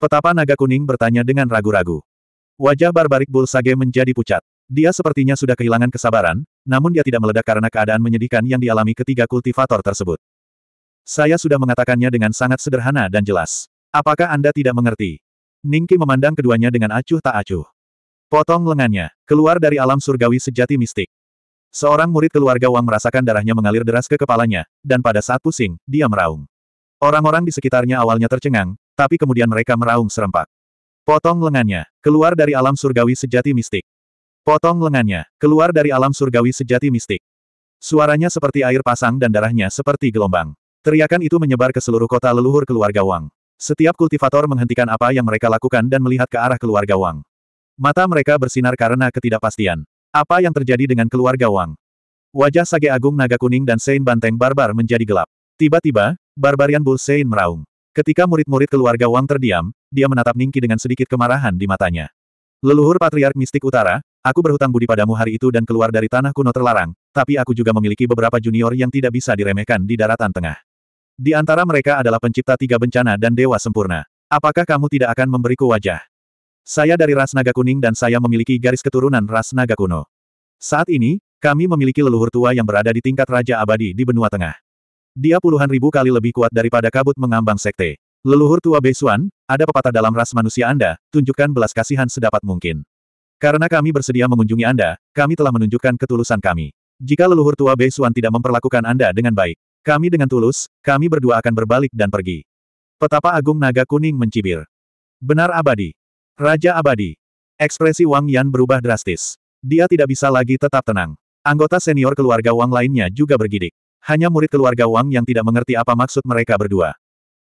Petapa naga kuning bertanya dengan ragu-ragu. Wajah barbarik Bulsage menjadi pucat. Dia sepertinya sudah kehilangan kesabaran, namun dia tidak meledak karena keadaan menyedihkan yang dialami ketiga kultivator tersebut. Saya sudah mengatakannya dengan sangat sederhana dan jelas. Apakah Anda tidak mengerti? Ningki memandang keduanya dengan acuh tak acuh. Potong lengannya, keluar dari alam surgawi sejati mistik. Seorang murid keluarga Wang merasakan darahnya mengalir deras ke kepalanya, dan pada saat pusing, dia meraung. Orang-orang di sekitarnya awalnya tercengang, tapi kemudian mereka meraung serempak. Potong lengannya, keluar dari alam surgawi sejati mistik. Potong lengannya, keluar dari alam surgawi sejati mistik. Suaranya seperti air pasang dan darahnya seperti gelombang. Teriakan itu menyebar ke seluruh kota leluhur keluarga Wang. Setiap kultivator menghentikan apa yang mereka lakukan dan melihat ke arah keluarga Wang. Mata mereka bersinar karena ketidakpastian. Apa yang terjadi dengan keluarga Wang? Wajah Sage Agung Naga Kuning dan Sein Banteng Barbar menjadi gelap. Tiba-tiba, Barbarian Bulsein meraung. Ketika murid-murid keluarga Wang terdiam, dia menatap Ningki dengan sedikit kemarahan di matanya. Leluhur Patriark Mistik Utara, aku berhutang budi padamu hari itu dan keluar dari tanah kuno terlarang, tapi aku juga memiliki beberapa junior yang tidak bisa diremehkan di daratan tengah. Di antara mereka adalah pencipta tiga bencana dan dewa sempurna. Apakah kamu tidak akan memberiku wajah? Saya dari ras naga kuning dan saya memiliki garis keturunan ras naga kuno. Saat ini, kami memiliki leluhur tua yang berada di tingkat raja abadi di benua tengah. Dia puluhan ribu kali lebih kuat daripada kabut mengambang sekte. Leluhur tua Beisuan, ada pepatah dalam ras manusia Anda, tunjukkan belas kasihan sedapat mungkin. Karena kami bersedia mengunjungi Anda, kami telah menunjukkan ketulusan kami. Jika leluhur tua Beisuan tidak memperlakukan Anda dengan baik, kami dengan tulus, kami berdua akan berbalik dan pergi. Petapa Agung Naga Kuning mencibir. Benar abadi. Raja abadi. Ekspresi Wang Yan berubah drastis. Dia tidak bisa lagi tetap tenang. Anggota senior keluarga Wang lainnya juga bergidik. Hanya murid keluarga Wang yang tidak mengerti apa maksud mereka berdua.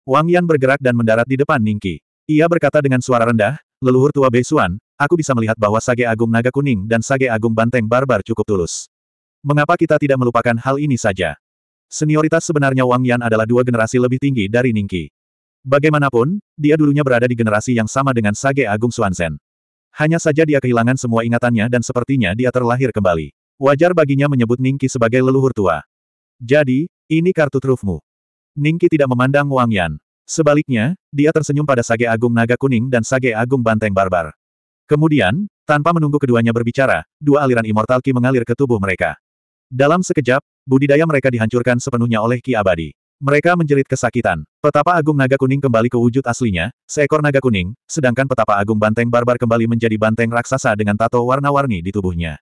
Wang Yan bergerak dan mendarat di depan Ningki. Ia berkata dengan suara rendah, leluhur tua Beisuan, aku bisa melihat bahwa Sage Agung Naga Kuning dan Sage Agung Banteng Barbar cukup tulus. Mengapa kita tidak melupakan hal ini saja? Senioritas sebenarnya Wang Yan adalah dua generasi lebih tinggi dari Ningki. Bagaimanapun, dia dulunya berada di generasi yang sama dengan Sage Agung Suansen. Hanya saja dia kehilangan semua ingatannya dan sepertinya dia terlahir kembali. Wajar baginya menyebut Ningki sebagai leluhur tua. Jadi, ini kartu trufmu. Ningki tidak memandang Wang Yan. Sebaliknya, dia tersenyum pada Sage Agung Naga Kuning dan Sage Agung Banteng Barbar. Kemudian, tanpa menunggu keduanya berbicara, dua aliran Immortal Ki mengalir ke tubuh mereka. Dalam sekejap, budidaya mereka dihancurkan sepenuhnya oleh Ki Abadi. Mereka menjerit kesakitan. Petapa Agung Naga Kuning kembali ke wujud aslinya, seekor naga kuning, sedangkan petapa Agung Banteng Barbar kembali menjadi banteng raksasa dengan tato warna-warni di tubuhnya.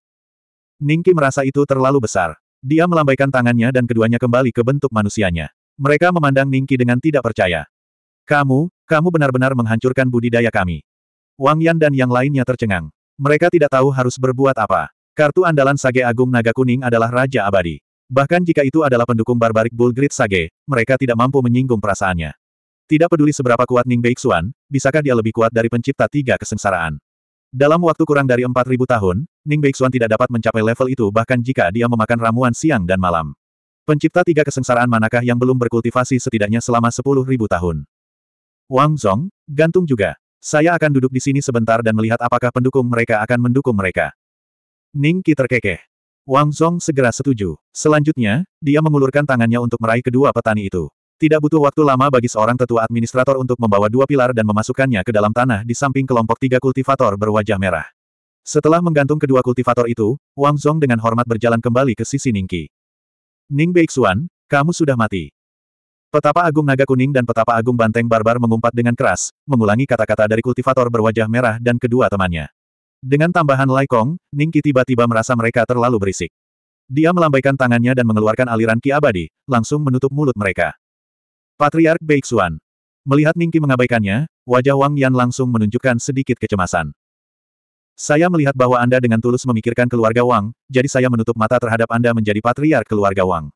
Ningki merasa itu terlalu besar. Dia melambaikan tangannya dan keduanya kembali ke bentuk manusianya. Mereka memandang Ningki dengan tidak percaya. Kamu, kamu benar-benar menghancurkan budidaya kami. Wang Yan dan yang lainnya tercengang. Mereka tidak tahu harus berbuat apa. Kartu andalan Sage Agung Naga Kuning adalah Raja Abadi. Bahkan jika itu adalah pendukung barbarik Bulgrit Sage, mereka tidak mampu menyinggung perasaannya. Tidak peduli seberapa kuat Ning Beixuan, bisakah dia lebih kuat dari pencipta tiga kesengsaraan. Dalam waktu kurang dari 4.000 tahun, Ning Beixuan tidak dapat mencapai level itu bahkan jika dia memakan ramuan siang dan malam. Pencipta tiga kesengsaraan manakah yang belum berkultivasi setidaknya selama 10.000 tahun. Wang Zong, gantung juga. Saya akan duduk di sini sebentar dan melihat apakah pendukung mereka akan mendukung mereka. Ning Qi terkekeh. Wang Zong segera setuju. Selanjutnya, dia mengulurkan tangannya untuk meraih kedua petani itu. Tidak butuh waktu lama bagi seorang tetua administrator untuk membawa dua pilar dan memasukkannya ke dalam tanah di samping kelompok tiga kultivator berwajah merah. Setelah menggantung kedua kultivator itu, Wang Zhong dengan hormat berjalan kembali ke sisi Ningqi. Ning Beixuan, kamu sudah mati. Petapa Agung Naga Kuning dan Petapa Agung Banteng Barbar mengumpat dengan keras, mengulangi kata-kata dari kultivator berwajah merah dan kedua temannya. Dengan tambahan Laikong, Ningqi tiba-tiba merasa mereka terlalu berisik. Dia melambaikan tangannya dan mengeluarkan aliran Ki Abadi, langsung menutup mulut mereka. Patriark Beixuan. Melihat Ningki mengabaikannya, wajah Wang Yan langsung menunjukkan sedikit kecemasan. Saya melihat bahwa Anda dengan tulus memikirkan keluarga Wang, jadi saya menutup mata terhadap Anda menjadi patriark keluarga Wang.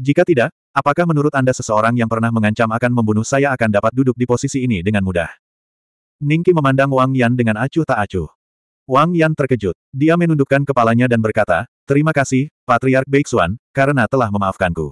Jika tidak, apakah menurut Anda seseorang yang pernah mengancam akan membunuh saya akan dapat duduk di posisi ini dengan mudah? Ningki memandang Wang Yan dengan acuh tak acuh. Wang Yan terkejut. Dia menundukkan kepalanya dan berkata, Terima kasih, Patriark Beixuan, karena telah memaafkanku.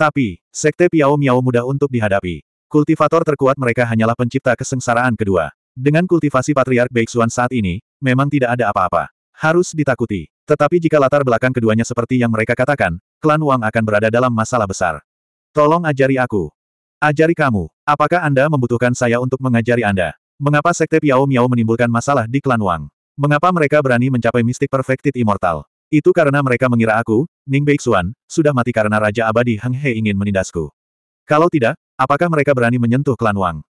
Tapi, sekte Piao Miao mudah untuk dihadapi. Kultivator terkuat mereka hanyalah pencipta kesengsaraan kedua. Dengan kultivasi Patriark Beixuan saat ini, memang tidak ada apa-apa. Harus ditakuti. Tetapi jika latar belakang keduanya seperti yang mereka katakan, klan Wang akan berada dalam masalah besar. Tolong ajari aku. Ajari kamu. Apakah Anda membutuhkan saya untuk mengajari Anda? Mengapa sekte Piao Miao menimbulkan masalah di klan Wang? Mengapa mereka berani mencapai mistik perfected immortal? Itu karena mereka mengira aku, Ning Beixuan, sudah mati karena Raja Abadi Heng He ingin menindasku. Kalau tidak, apakah mereka berani menyentuh klan Wang?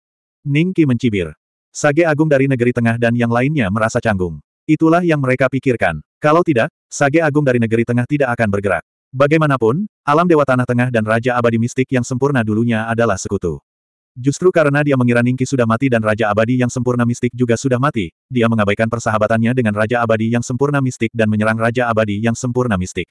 Ning Qi mencibir. Sage Agung dari Negeri Tengah dan yang lainnya merasa canggung. Itulah yang mereka pikirkan. Kalau tidak, Sage Agung dari Negeri Tengah tidak akan bergerak. Bagaimanapun, alam Dewa Tanah Tengah dan Raja Abadi Mistik yang sempurna dulunya adalah sekutu. Justru karena dia mengira Ningki sudah mati dan Raja Abadi yang sempurna mistik juga sudah mati, dia mengabaikan persahabatannya dengan Raja Abadi yang sempurna mistik dan menyerang Raja Abadi yang sempurna mistik.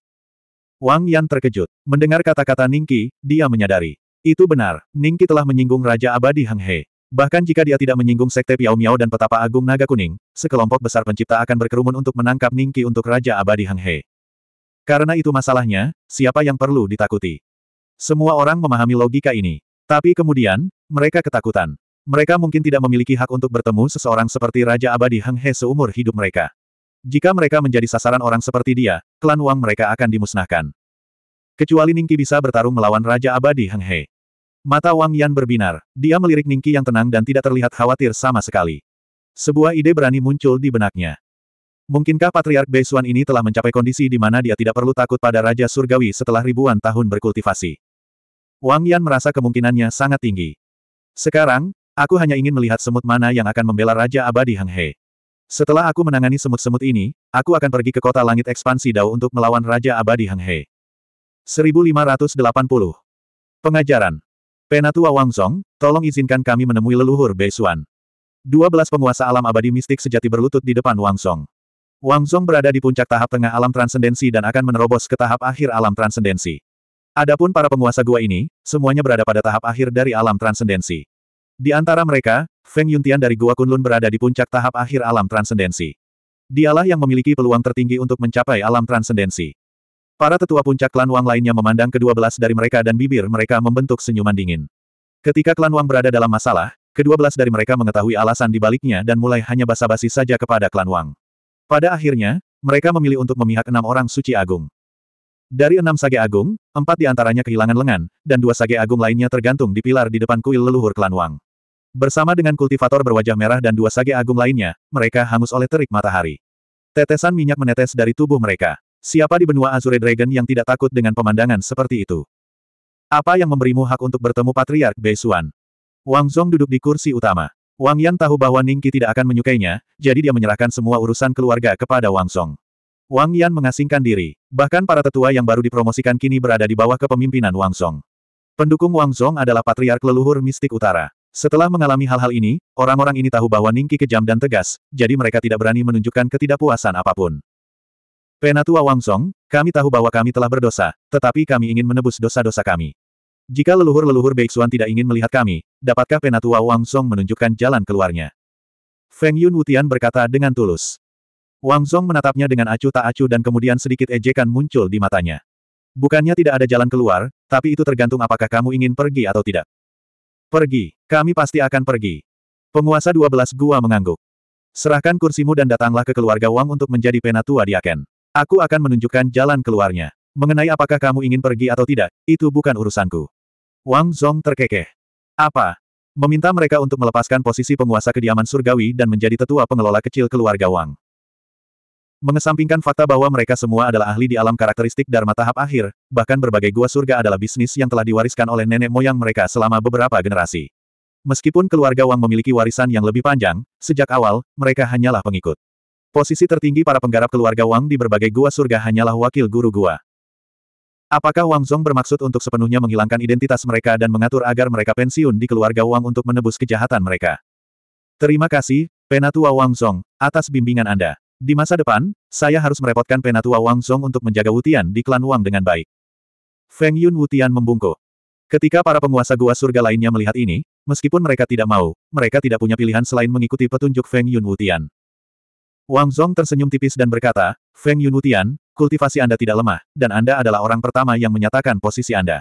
Wang Yan terkejut. Mendengar kata-kata Ningki, dia menyadari. Itu benar, Ningki telah menyinggung Raja Abadi Hang He. Bahkan jika dia tidak menyinggung Sekte Piao Miao dan Petapa Agung Naga Kuning, sekelompok besar pencipta akan berkerumun untuk menangkap Ningki untuk Raja Abadi Hang He. Karena itu masalahnya, siapa yang perlu ditakuti? Semua orang memahami logika ini. Tapi kemudian, mereka ketakutan. Mereka mungkin tidak memiliki hak untuk bertemu seseorang seperti Raja Abadi Heng He seumur hidup mereka. Jika mereka menjadi sasaran orang seperti dia, klan Wang mereka akan dimusnahkan. Kecuali Ningki bisa bertarung melawan Raja Abadi Heng He. Mata Wang Yan berbinar. Dia melirik Ningki yang tenang dan tidak terlihat khawatir sama sekali. Sebuah ide berani muncul di benaknya. Mungkinkah Patriark Beisuan ini telah mencapai kondisi di mana dia tidak perlu takut pada Raja Surgawi setelah ribuan tahun berkultivasi? Wang Yan merasa kemungkinannya sangat tinggi. Sekarang, aku hanya ingin melihat semut mana yang akan membela Raja Abadi Hang He. Setelah aku menangani semut-semut ini, aku akan pergi ke kota langit ekspansi Dao untuk melawan Raja Abadi Hang He. 1580. Pengajaran. Penatua Wangzong, tolong izinkan kami menemui leluhur Beisuan. 12 penguasa alam abadi mistik sejati berlutut di depan Wangzong. Wangzong berada di puncak tahap tengah alam transendensi dan akan menerobos ke tahap akhir alam transendensi. Adapun para penguasa gua ini, semuanya berada pada tahap akhir dari alam transendensi. Di antara mereka, Feng Yuntian dari Gua Kunlun berada di puncak tahap akhir alam transendensi. Dialah yang memiliki peluang tertinggi untuk mencapai alam transendensi. Para tetua puncak klan Wang lainnya memandang kedua belas dari mereka dan bibir mereka membentuk senyuman dingin. Ketika klan Wang berada dalam masalah, kedua belas dari mereka mengetahui alasan di baliknya dan mulai hanya basa-basi saja kepada klan Wang. Pada akhirnya, mereka memilih untuk memihak enam orang suci agung. Dari enam sage agung, empat di antaranya kehilangan lengan, dan dua sage agung lainnya tergantung di pilar di depan kuil leluhur klan Wang. Bersama dengan kultivator berwajah merah dan dua sage agung lainnya, mereka hangus oleh terik matahari. Tetesan minyak menetes dari tubuh mereka. Siapa di benua Azure Dragon yang tidak takut dengan pemandangan seperti itu? Apa yang memberimu hak untuk bertemu Patriark Beisuan? Wang Zhong duduk di kursi utama. Wang Yan tahu bahwa Ningki tidak akan menyukainya, jadi dia menyerahkan semua urusan keluarga kepada Wang Zhong. Wang Yan mengasingkan diri. Bahkan para tetua yang baru dipromosikan kini berada di bawah kepemimpinan Wang Song. Pendukung Wang Song adalah patriark leluhur mistik utara. Setelah mengalami hal-hal ini, orang-orang ini tahu bahwa Ningki kejam dan tegas, jadi mereka tidak berani menunjukkan ketidakpuasan apapun. Penatua Wang Song, kami tahu bahwa kami telah berdosa, tetapi kami ingin menebus dosa-dosa kami. Jika leluhur-leluhur Beixuan tidak ingin melihat kami, dapatkah Penatua Wang Song menunjukkan jalan keluarnya? Feng Yun Wutian berkata dengan tulus. Wang Zhong menatapnya dengan acuh tak acuh dan kemudian sedikit ejekan muncul di matanya. Bukannya tidak ada jalan keluar, tapi itu tergantung apakah kamu ingin pergi atau tidak. Pergi, kami pasti akan pergi. Penguasa 12 gua mengangguk. Serahkan kursimu dan datanglah ke keluarga Wang untuk menjadi penatua di Aken. Aku akan menunjukkan jalan keluarnya. Mengenai apakah kamu ingin pergi atau tidak, itu bukan urusanku. Wang Zhong terkekeh. Apa? Meminta mereka untuk melepaskan posisi penguasa kediaman surgawi dan menjadi tetua pengelola kecil keluarga Wang. Mengesampingkan fakta bahwa mereka semua adalah ahli di alam karakteristik Dharma tahap akhir, bahkan berbagai gua surga adalah bisnis yang telah diwariskan oleh nenek moyang mereka selama beberapa generasi. Meskipun keluarga Wang memiliki warisan yang lebih panjang, sejak awal, mereka hanyalah pengikut. Posisi tertinggi para penggarap keluarga Wang di berbagai gua surga hanyalah wakil guru gua. Apakah Wang Zhong bermaksud untuk sepenuhnya menghilangkan identitas mereka dan mengatur agar mereka pensiun di keluarga Wang untuk menebus kejahatan mereka? Terima kasih, Penatua Wang Zhong, atas bimbingan Anda. Di masa depan, saya harus merepotkan penatua Wang Song untuk menjaga Wutian di klan Wang dengan baik. Feng Yun Wutian membungkuk. Ketika para penguasa gua surga lainnya melihat ini, meskipun mereka tidak mau, mereka tidak punya pilihan selain mengikuti petunjuk Feng Yun Wutian. Wang Zong tersenyum tipis dan berkata, Feng Yun Wutian, kultivasi Anda tidak lemah, dan Anda adalah orang pertama yang menyatakan posisi Anda.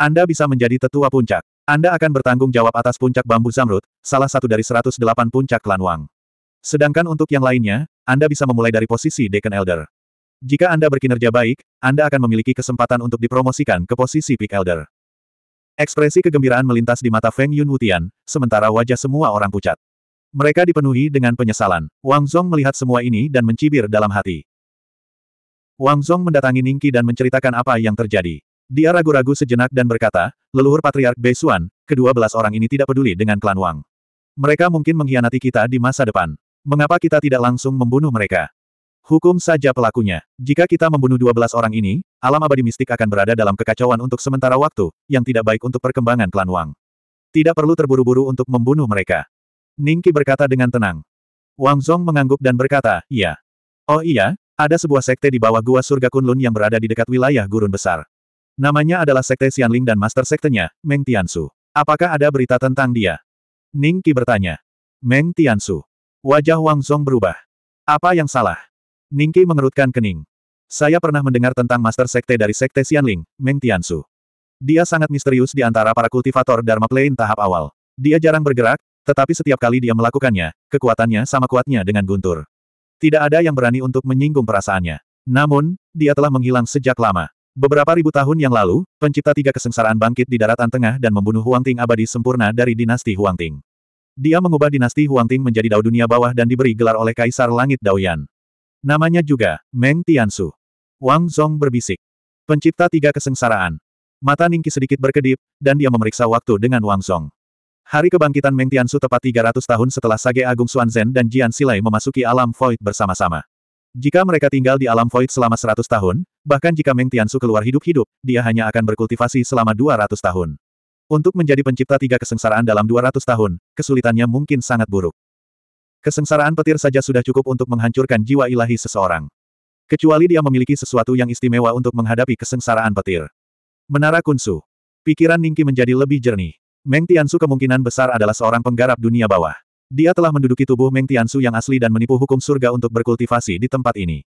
Anda bisa menjadi tetua puncak. Anda akan bertanggung jawab atas puncak bambu zamrud, salah satu dari 108 puncak klan Wang. Sedangkan untuk yang lainnya, Anda bisa memulai dari posisi Deacon Elder. Jika Anda berkinerja baik, Anda akan memiliki kesempatan untuk dipromosikan ke posisi Peak Elder. Ekspresi kegembiraan melintas di mata Feng Yun Wutian, sementara wajah semua orang pucat. Mereka dipenuhi dengan penyesalan. Wang Zhong melihat semua ini dan mencibir dalam hati. Wang Zhong mendatangi Ningki dan menceritakan apa yang terjadi. Dia ragu-ragu sejenak dan berkata, leluhur Patriark Beisuan, kedua belas orang ini tidak peduli dengan klan Wang. Mereka mungkin mengkhianati kita di masa depan. Mengapa kita tidak langsung membunuh mereka? Hukum saja pelakunya. Jika kita membunuh 12 orang ini, alam abadi mistik akan berada dalam kekacauan untuk sementara waktu, yang tidak baik untuk perkembangan klan Wang. Tidak perlu terburu-buru untuk membunuh mereka. Ningki berkata dengan tenang. Wang Zhong mengangguk dan berkata, iya. Oh iya, ada sebuah sekte di bawah gua surga Kunlun yang berada di dekat wilayah gurun besar. Namanya adalah Sekte Xianling dan master sektenya, Meng Tiansu. Apakah ada berita tentang dia? Ningki bertanya. Meng Tiansu. Wajah Wang Zong berubah. Apa yang salah? Ningki mengerutkan kening. Saya pernah mendengar tentang Master Sekte dari Sekte Xianling, Meng Tiansu. Dia sangat misterius di antara para kultivator Dharma Plain tahap awal. Dia jarang bergerak, tetapi setiap kali dia melakukannya, kekuatannya sama kuatnya dengan guntur. Tidak ada yang berani untuk menyinggung perasaannya. Namun, dia telah menghilang sejak lama. Beberapa ribu tahun yang lalu, pencipta tiga kesengsaraan bangkit di daratan tengah dan membunuh Huang Ting abadi sempurna dari dinasti Huang Ting. Dia mengubah dinasti Huangting menjadi Dao Dunia Bawah dan diberi gelar oleh Kaisar Langit Daoyan. Namanya juga, Meng Tiansu. Wang Zhong berbisik. Pencipta tiga kesengsaraan. Mata Ningki sedikit berkedip, dan dia memeriksa waktu dengan Wang Zhong. Hari kebangkitan Meng Tiansu tepat 300 tahun setelah Sage Agung Zhen dan Jian Silai memasuki alam void bersama-sama. Jika mereka tinggal di alam void selama 100 tahun, bahkan jika Meng Tiansu keluar hidup-hidup, dia hanya akan berkultivasi selama 200 tahun. Untuk menjadi pencipta tiga kesengsaraan dalam 200 tahun, kesulitannya mungkin sangat buruk. Kesengsaraan petir saja sudah cukup untuk menghancurkan jiwa ilahi seseorang. Kecuali dia memiliki sesuatu yang istimewa untuk menghadapi kesengsaraan petir. Menara Kunsu. Pikiran Ningki menjadi lebih jernih. Meng Tiansu kemungkinan besar adalah seorang penggarap dunia bawah. Dia telah menduduki tubuh Meng Tiansu yang asli dan menipu hukum surga untuk berkultivasi di tempat ini.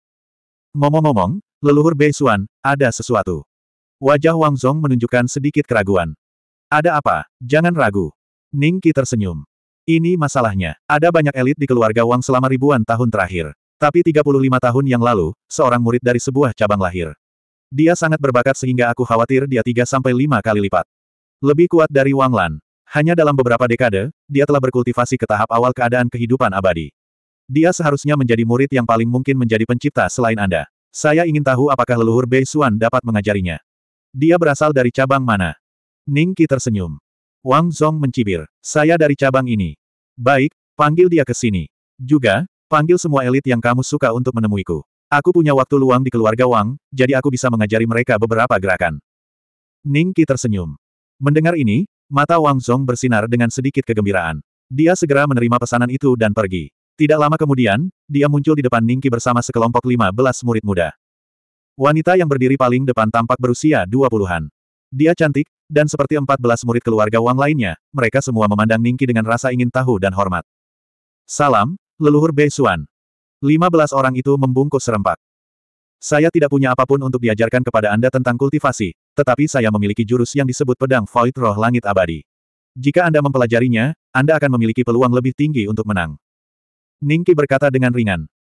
Ngomong-ngomong, leluhur Bei Xuan, ada sesuatu. Wajah Wang Zong menunjukkan sedikit keraguan. Ada apa? Jangan ragu. Ning Qi tersenyum. Ini masalahnya. Ada banyak elit di keluarga Wang selama ribuan tahun terakhir. Tapi 35 tahun yang lalu, seorang murid dari sebuah cabang lahir. Dia sangat berbakat sehingga aku khawatir dia 3-5 kali lipat. Lebih kuat dari Wang Lan. Hanya dalam beberapa dekade, dia telah berkultivasi ke tahap awal keadaan kehidupan abadi. Dia seharusnya menjadi murid yang paling mungkin menjadi pencipta selain Anda. Saya ingin tahu apakah leluhur Bei Xuan dapat mengajarinya. Dia berasal dari cabang mana? Ningki tersenyum. Wang Zhong mencibir. Saya dari cabang ini. Baik, panggil dia ke sini. Juga, panggil semua elit yang kamu suka untuk menemuiku. Aku punya waktu luang di keluarga Wang, jadi aku bisa mengajari mereka beberapa gerakan. Ningki tersenyum. Mendengar ini, mata Wang Zhong bersinar dengan sedikit kegembiraan. Dia segera menerima pesanan itu dan pergi. Tidak lama kemudian, dia muncul di depan Ningki bersama sekelompok 15 murid muda. Wanita yang berdiri paling depan tampak berusia 20-an. Dia cantik, dan seperti 14 murid keluarga Wang lainnya, mereka semua memandang Ningki dengan rasa ingin tahu dan hormat. Salam, leluhur Bei Xuan. 15 orang itu membungkuk serempak. Saya tidak punya apapun untuk diajarkan kepada Anda tentang kultivasi, tetapi saya memiliki jurus yang disebut pedang Void Roh Langit Abadi. Jika Anda mempelajarinya, Anda akan memiliki peluang lebih tinggi untuk menang. Ningki berkata dengan ringan.